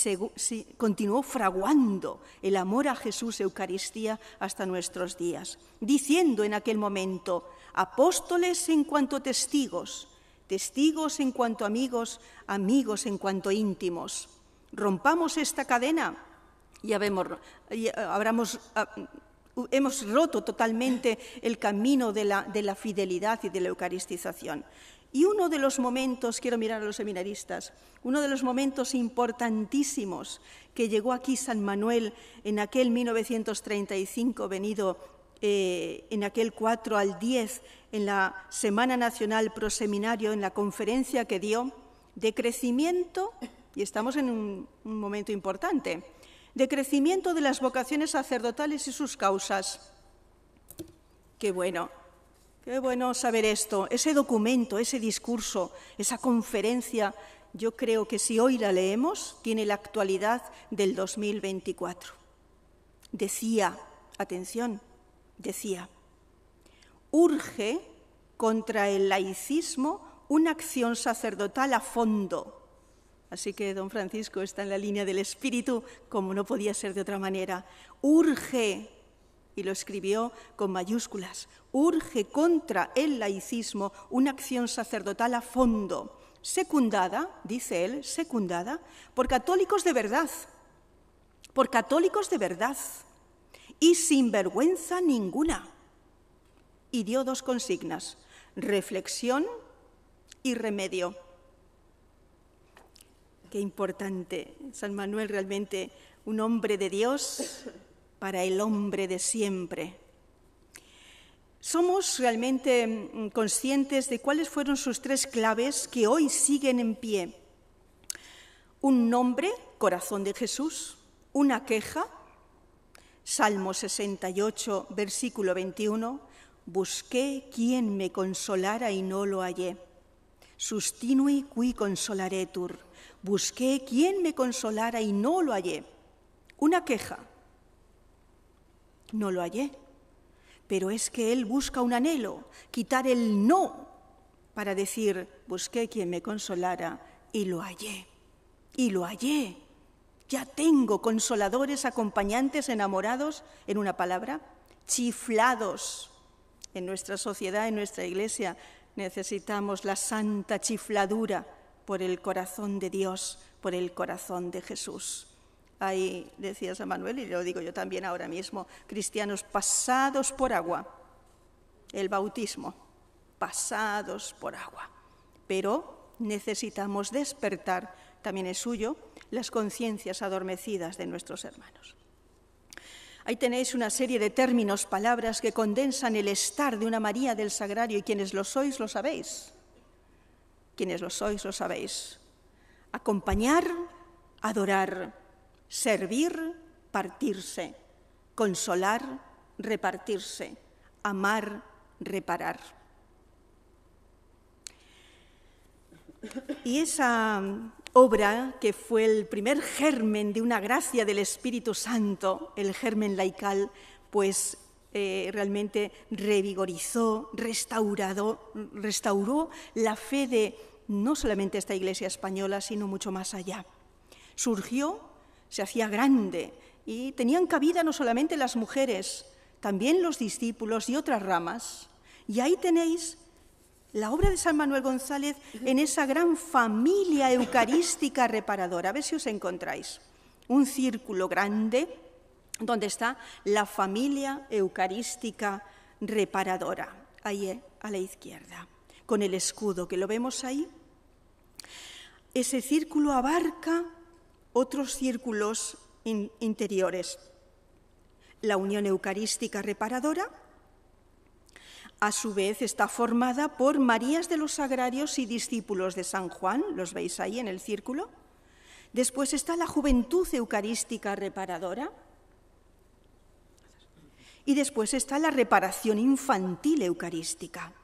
Speaker 9: continuó fraguando el amor a Jesús Eucaristía hasta nuestros días, diciendo en aquel momento, apóstoles en cuanto testigos, testigos en cuanto amigos, amigos en cuanto íntimos. Rompamos esta cadena ya eh, ah, hemos roto totalmente el camino de la, fidelidad y de la eucaristización. Y uno de los momentos, quiero mirar a los seminaristas, uno de los momentos importantísimos que llegó aquí San Manuel en aquel 1935 venido eh, en aquel 4 al 10, en la Semana Nacional Pro Seminario, en la conferencia que dio de crecimiento, y estamos en un momento importante, de crecimiento de las vocaciones sacerdotales y sus causas. Qué bueno, qué bueno saber esto, ese documento, ese discurso, esa conferencia, yo creo que si hoy la leemos, tiene la actualidad del 2024. Decía, atención, decía, urge contra el laicismo una acción sacerdotal a fondo Así que don Francisco está en la línea del espíritu, como no podía ser de otra manera. Urge, y lo escribió con mayúsculas, urge contra el laicismo una acción sacerdotal a fondo, secundada, dice él, secundada, por católicos de verdad, por católicos de verdad, y sin vergüenza ninguna. Y dio dos consignas, reflexión y remedio qué importante. San Manuel realmente un hombre de Dios para el hombre de siempre. Somos realmente mm, conscientes de cuáles fueron sus tres claves que hoy siguen en pie. Un nombre, corazón de Jesús, una queja, Salmo 68, versículo 21, busqué quien me consolara y no lo hallé. Sustinui qui consolaretur Busqué quien me consolara y no lo hallé. Una queja. No lo hallé. Pero es que él busca un anhelo, quitar el no para decir, busqué quien me consolara y lo hallé. Y lo hallé. Ya tengo consoladores, acompañantes, enamorados, en una palabra, chiflados. En nuestra sociedad, en nuestra iglesia, necesitamos la santa chifladura por el corazón de Dios, por el corazón de Jesús. Ahí decía San Manuel, y lo digo yo también ahora mismo, cristianos pasados por agua, el bautismo, pasados por agua. Pero necesitamos despertar, también es suyo, las conciencias adormecidas de nuestros hermanos. Ahí tenéis una serie de términos, palabras que condensan el estar de una María del Sagrario y quienes lo sois lo sabéis quienes lo sois lo sabéis. Acompañar, adorar, servir, partirse, consolar, repartirse, amar, reparar. Y esa obra, que fue el primer germen de una gracia del Espíritu Santo, el germen laical, pues eh, realmente revigorizó, restaurado, restauró la fe de no solamente esta iglesia española, sino mucho más allá. Surgió, se hacía grande y tenían cabida no solamente las mujeres, también los discípulos y otras ramas. Y ahí tenéis la obra de San Manuel González en esa gran familia eucarística reparadora. A ver si os encontráis. Un círculo grande donde está la familia eucarística reparadora, ahí eh, a la izquierda con el escudo, que lo vemos ahí. Ese círculo abarca otros círculos interiores. La unión eucarística reparadora, a su vez, está formada por Marías de los Sagrarios y discípulos de San Juan, los veis ahí en el círculo. Después está la juventud eucarística reparadora. Y después está la reparación infantil eucarística.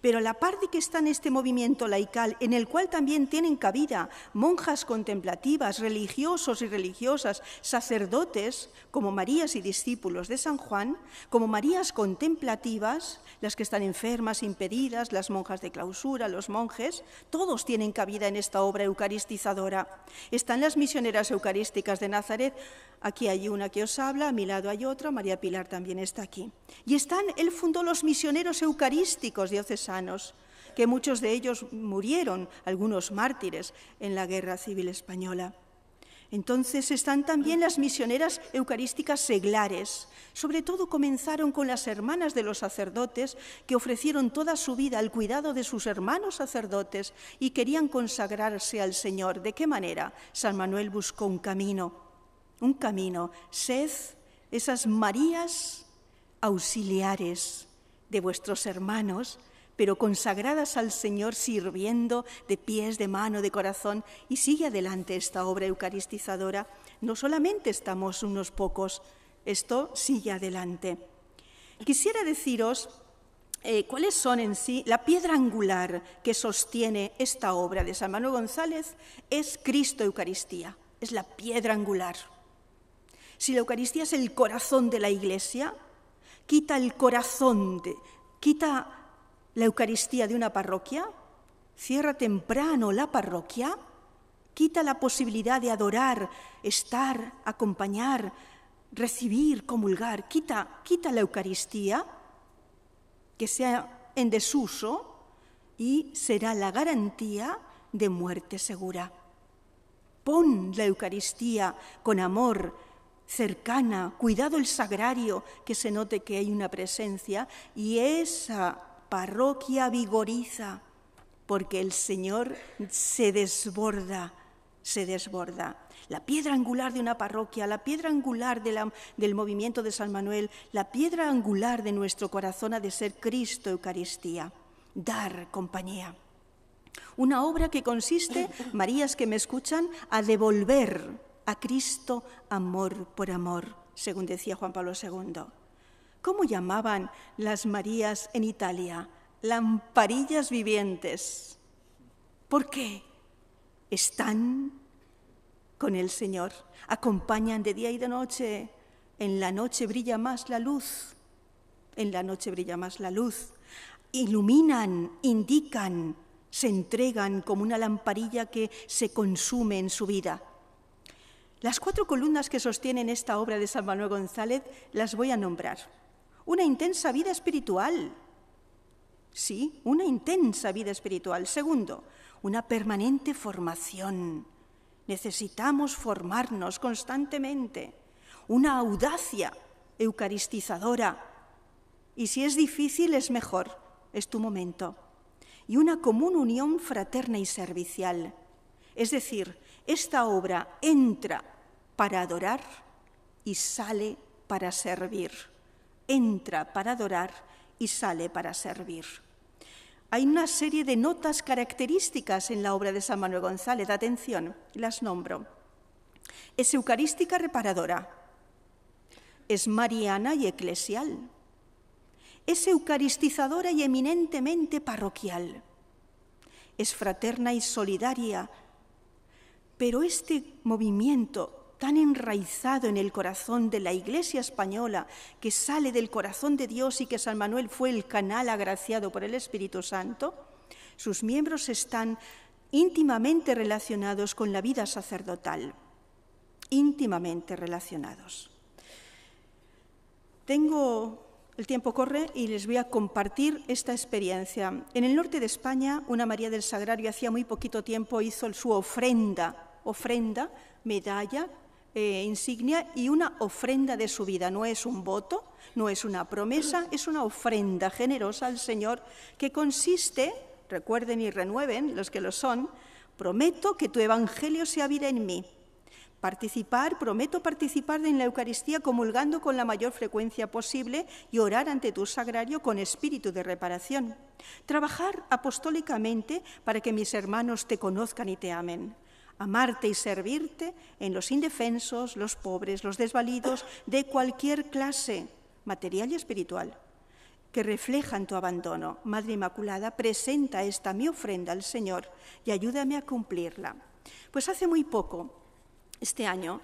Speaker 9: Pero la parte que está en este movimiento laical, en el cual también tienen cabida monjas contemplativas, religiosos y religiosas, sacerdotes, como Marías y discípulos de San Juan, como Marías contemplativas, las que están enfermas, impedidas, las monjas de clausura, los monjes, todos tienen cabida en esta obra eucaristizadora. Están las misioneras eucarísticas de Nazaret. Aquí hay una que os habla, a mi lado hay otra, María Pilar también está aquí. Y están, él fundó los misioneros eucarísticos santos que muchos de ellos murieron, algunos mártires, en la Guerra Civil Española. Entonces están también las misioneras eucarísticas seglares. Sobre todo comenzaron con las hermanas de los sacerdotes que ofrecieron toda su vida al cuidado de sus hermanos sacerdotes y querían consagrarse al Señor. ¿De qué manera? San Manuel buscó un camino, un camino. Sed esas Marías auxiliares de vuestros hermanos pero consagradas al Señor, sirviendo de pies, de mano, de corazón, y sigue adelante esta obra eucaristizadora. No solamente estamos unos pocos, esto sigue adelante. Quisiera deciros eh, cuáles son en sí la piedra angular que sostiene esta obra de San Manuel González, es Cristo Eucaristía, es la piedra angular. Si la Eucaristía es el corazón de la Iglesia, quita el corazón, de, quita la Eucaristía de una parroquia, cierra temprano la parroquia, quita la posibilidad de adorar, estar, acompañar, recibir, comulgar, quita, quita la Eucaristía, que sea en desuso y será la garantía de muerte segura. Pon la Eucaristía con amor, cercana, cuidado el sagrario, que se note que hay una presencia y esa parroquia vigoriza, porque el Señor se desborda, se desborda. La piedra angular de una parroquia, la piedra angular del movimiento de San Manuel, la piedra angular de nuestro corazón ha de ser Cristo Eucaristía, dar compañía. Una obra que consiste, Marías que me escuchan, a devolver a Cristo amor por amor, según decía Juan Pablo II. ¿Cómo llamaban las Marías en Italia? Lamparillas vivientes. ¿Por qué? Están con el Señor, acompañan de día y de noche. En la noche brilla más la luz, en la noche brilla más la luz. Iluminan, indican, se entregan como una lamparilla que se consume en su vida. Las cuatro columnas que sostienen esta obra de San Manuel González las voy a nombrar una intensa vida espiritual. Sí, una intensa vida espiritual. Segundo, una permanente formación. Necesitamos formarnos constantemente, una audacia eucaristizadora. Y si es difícil, es mejor, es tu momento. Y una común unión fraterna y servicial. Es decir, esta obra entra para adorar y sale para servir entra para adorar y sale para servir. Hay una serie de notas características en la obra de San Manuel González, atención, las nombro. Es eucarística reparadora, es mariana y eclesial, es eucaristizadora y eminentemente parroquial, es fraterna y solidaria, pero este movimiento tan enraizado en el corazón de la Iglesia española, que sale del corazón de Dios y que San Manuel fue el canal agraciado por el Espíritu Santo, sus miembros están íntimamente relacionados con la vida sacerdotal, íntimamente relacionados. Tengo, el tiempo corre y les voy a compartir esta experiencia. En el norte de España, una María del Sagrario hacía muy poquito tiempo hizo su ofrenda, ofrenda, medalla eh, insignia y una ofrenda de su vida. No es un voto, no es una promesa, es una ofrenda generosa al Señor que consiste, recuerden y renueven los que lo son, prometo que tu evangelio sea vida en mí. Participar, prometo participar en la Eucaristía comulgando con la mayor frecuencia posible y orar ante tu sagrario con espíritu de reparación. Trabajar apostólicamente para que mis hermanos te conozcan y te amen amarte y servirte en los indefensos, los pobres, los desvalidos, de cualquier clase, material y espiritual, que reflejan tu abandono. Madre Inmaculada, presenta esta mi ofrenda al Señor y ayúdame a cumplirla. Pues hace muy poco, este año,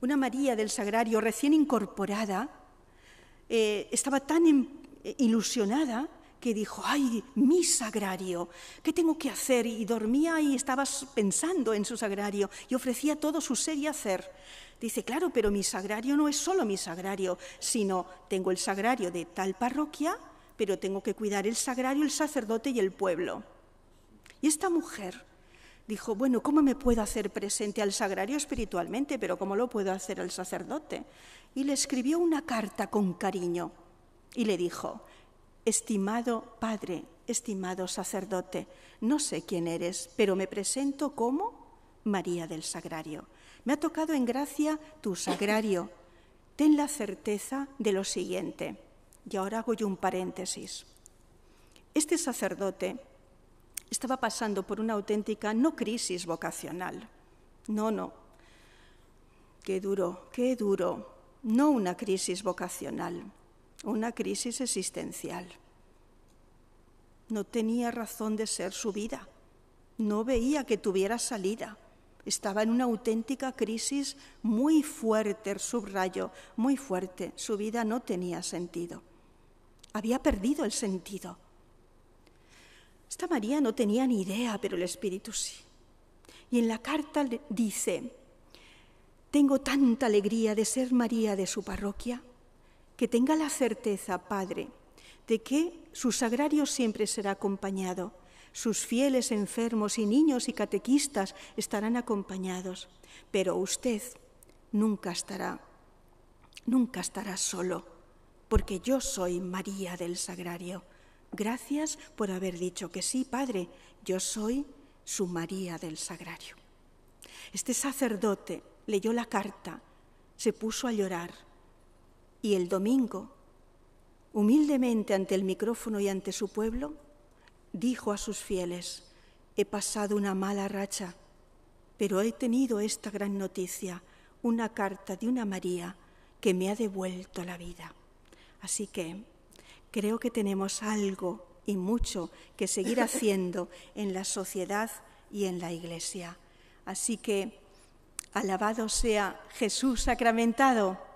Speaker 9: una María del Sagrario recién incorporada eh, estaba tan eh, ilusionada que dijo, ay, mi sagrario, ¿qué tengo que hacer? Y dormía y estaba pensando en su sagrario y ofrecía todo su ser y hacer. Dice, claro, pero mi sagrario no es solo mi sagrario, sino tengo el sagrario de tal parroquia, pero tengo que cuidar el sagrario, el sacerdote y el pueblo. Y esta mujer dijo, bueno, ¿cómo me puedo hacer presente al sagrario espiritualmente, pero cómo lo puedo hacer al sacerdote? Y le escribió una carta con cariño y le dijo, Estimado Padre, estimado sacerdote, no sé quién eres, pero me presento como María del Sagrario. Me ha tocado en gracia tu sagrario. Ten la certeza de lo siguiente. Y ahora hago yo un paréntesis. Este sacerdote estaba pasando por una auténtica no crisis vocacional. No, no. Qué duro, qué duro. No una crisis vocacional una crisis existencial. No tenía razón de ser su vida, no veía que tuviera salida. Estaba en una auténtica crisis muy fuerte, subrayo, muy fuerte. Su vida no tenía sentido. Había perdido el sentido. Esta María no tenía ni idea, pero el Espíritu sí. Y en la carta dice, tengo tanta alegría de ser María de su parroquia que tenga la certeza, Padre, de que su sagrario siempre será acompañado, sus fieles enfermos y niños y catequistas estarán acompañados, pero usted nunca estará, nunca estará solo, porque yo soy María del Sagrario. Gracias por haber dicho que sí, Padre, yo soy su María del Sagrario. Este sacerdote leyó la carta, se puso a llorar y el domingo, humildemente ante el micrófono y ante su pueblo, dijo a sus fieles, he pasado una mala racha, pero he tenido esta gran noticia, una carta de una María que me ha devuelto la vida. Así que creo que tenemos algo y mucho que seguir haciendo en la sociedad y en la iglesia. Así que, alabado sea Jesús sacramentado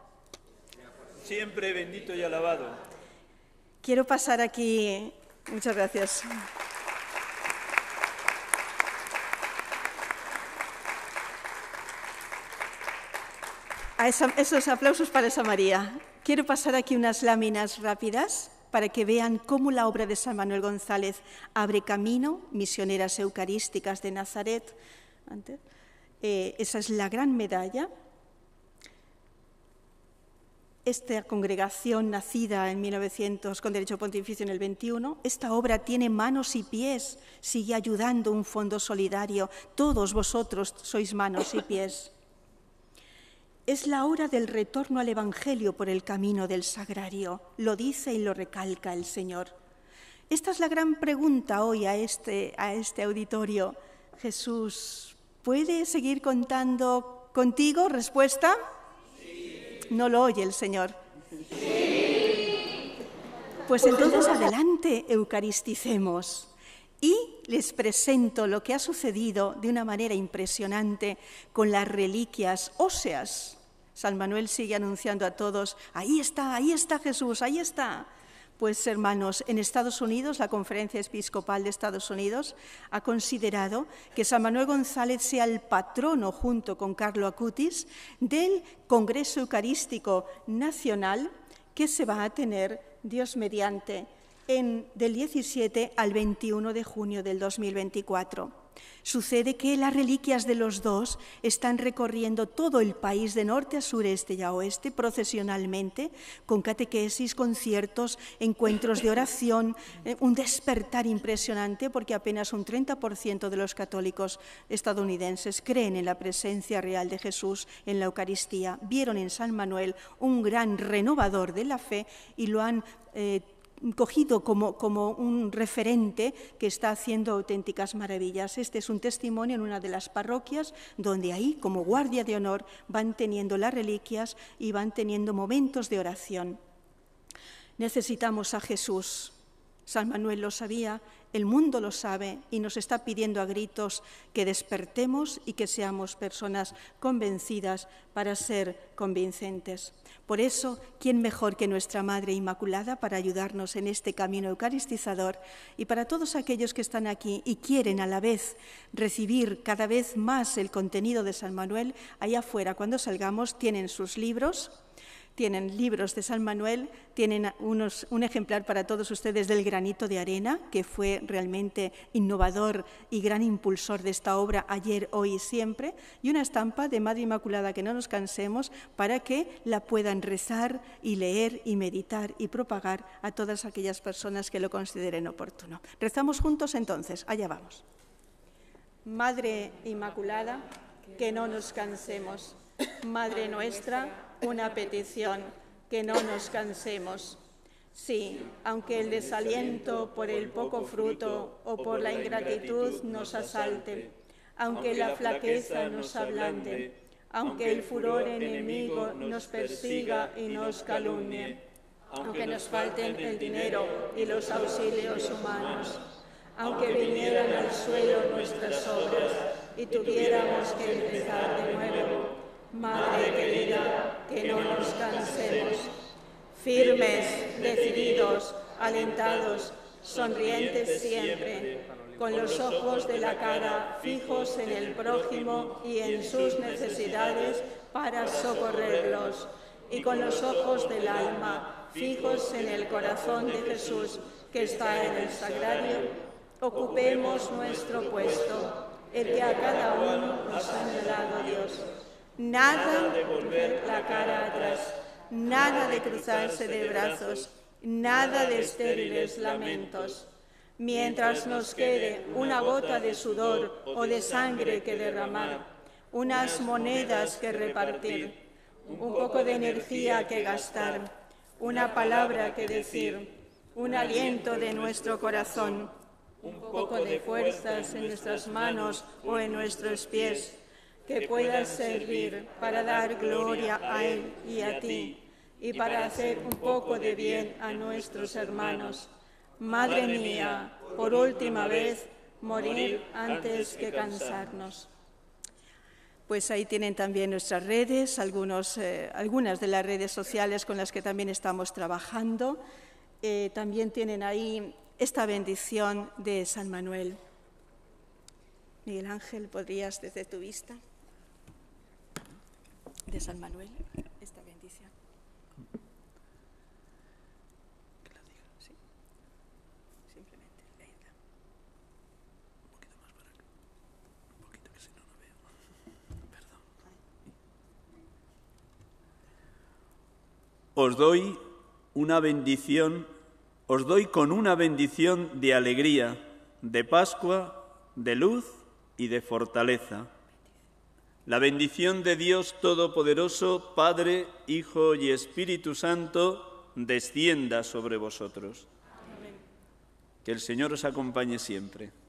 Speaker 6: siempre bendito y alabado.
Speaker 9: Quiero pasar aquí. Muchas gracias. A esos aplausos para esa María. Quiero pasar aquí unas láminas rápidas para que vean cómo la obra de San Manuel González abre camino, misioneras eucarísticas de Nazaret. Eh, esa es la gran medalla esta congregación nacida en 1900 con derecho pontificio en el 21, esta obra tiene manos y pies, sigue ayudando un fondo solidario. Todos vosotros sois manos y pies. Es la hora del retorno al Evangelio por el camino del sagrario, lo dice y lo recalca el Señor. Esta es la gran pregunta hoy a este, a este auditorio. Jesús, ¿puede seguir contando contigo? Respuesta. ¿No lo oye el Señor? Pues entonces adelante, eucaristicemos. Y les presento lo que ha sucedido de una manera impresionante con las reliquias óseas. San Manuel sigue anunciando a todos, ahí está, ahí está Jesús, ahí está. Pues, hermanos, en Estados Unidos, la Conferencia Episcopal de Estados Unidos ha considerado que San Manuel González sea el patrono, junto con Carlo Acutis, del Congreso Eucarístico Nacional que se va a tener, Dios mediante, del 17 al 21 de junio del 2024. Sucede que las reliquias de los dos están recorriendo todo el país de norte a sureste y a oeste procesionalmente, con catequesis, conciertos, encuentros de oración, eh, un despertar impresionante porque apenas un 30% de los católicos estadounidenses creen en la presencia real de Jesús en la Eucaristía. Vieron en San Manuel un gran renovador de la fe y lo han eh, cogido como, un referente que está haciendo auténticas maravillas. Este es un testimonio en una de las parroquias donde ahí, como guardia de honor, van teniendo las reliquias y van teniendo momentos de oración. Necesitamos a Jesús. San Manuel lo sabía, el mundo lo sabe y nos está pidiendo a gritos que despertemos y que seamos personas convencidas para ser convincentes. Por eso, ¿quién mejor que nuestra Madre Inmaculada para ayudarnos en este camino eucaristizador y para todos aquellos que están aquí y quieren a la vez recibir cada vez más el contenido de San Manuel allá afuera? Cuando salgamos tienen sus libros tienen libros de San Manuel, tienen un ejemplar para todos ustedes del granito de arena, que fue realmente innovador y gran impulsor de esta obra ayer, hoy y siempre, y una estampa de Madre Inmaculada, que no nos cansemos, para que la puedan rezar y leer y meditar y propagar a todas aquellas personas que lo consideren oportuno. Rezamos juntos entonces, allá vamos. Madre Inmaculada, que no nos cansemos. Madre nuestra, una petición, que no nos cansemos. Sí, aunque el desaliento por el poco fruto o por la ingratitud nos asalte, aunque la flaqueza nos ablande, aunque el furor enemigo nos persiga y nos calumnie, aunque nos falten el dinero y los auxilios humanos, aunque vinieran al suelo nuestras obras y tuviéramos que empezar de nuevo Madre querida, que no nos cansemos. Firmes, decididos, alentados, sonrientes siempre, con los ojos de la cara fijos en el prójimo y en sus necesidades para socorrerlos, y con los ojos del alma fijos en el corazón de Jesús que está en el sagrario, ocupemos nuestro puesto, el que a cada uno nos ha dado Dios nada de volver la cara atrás, nada de cruzarse de brazos, nada de estériles lamentos. Mientras nos quede una gota de sudor o de sangre que derramar, unas monedas que repartir, un poco de energía que gastar, una palabra que decir, un aliento de nuestro corazón, un poco de fuerzas en nuestras manos o en nuestros pies que pueda servir para dar gloria a Él y a ti, y para hacer un poco de bien a nuestros hermanos. Madre mía, por última vez, morir antes que cansarnos. Pues ahí tienen también nuestras redes, eh, algunas de las redes sociales con las que también estamos trabajando. Eh, también tienen ahí esta bendición de San Manuel. Miguel Ángel, ¿podrías desde tu vista? de San Manuel esta bendición. ¿Que la diga? Sí. Simplemente leída. Un poquito más para acá. Un poquito que si no, no veo.
Speaker 6: Perdón. Os doy una bendición, os doy con una bendición de alegría, de Pascua, de luz y de fortaleza la bendición de Dios Todopoderoso, Padre, Hijo y Espíritu Santo, descienda sobre vosotros. Que el Señor os acompañe siempre.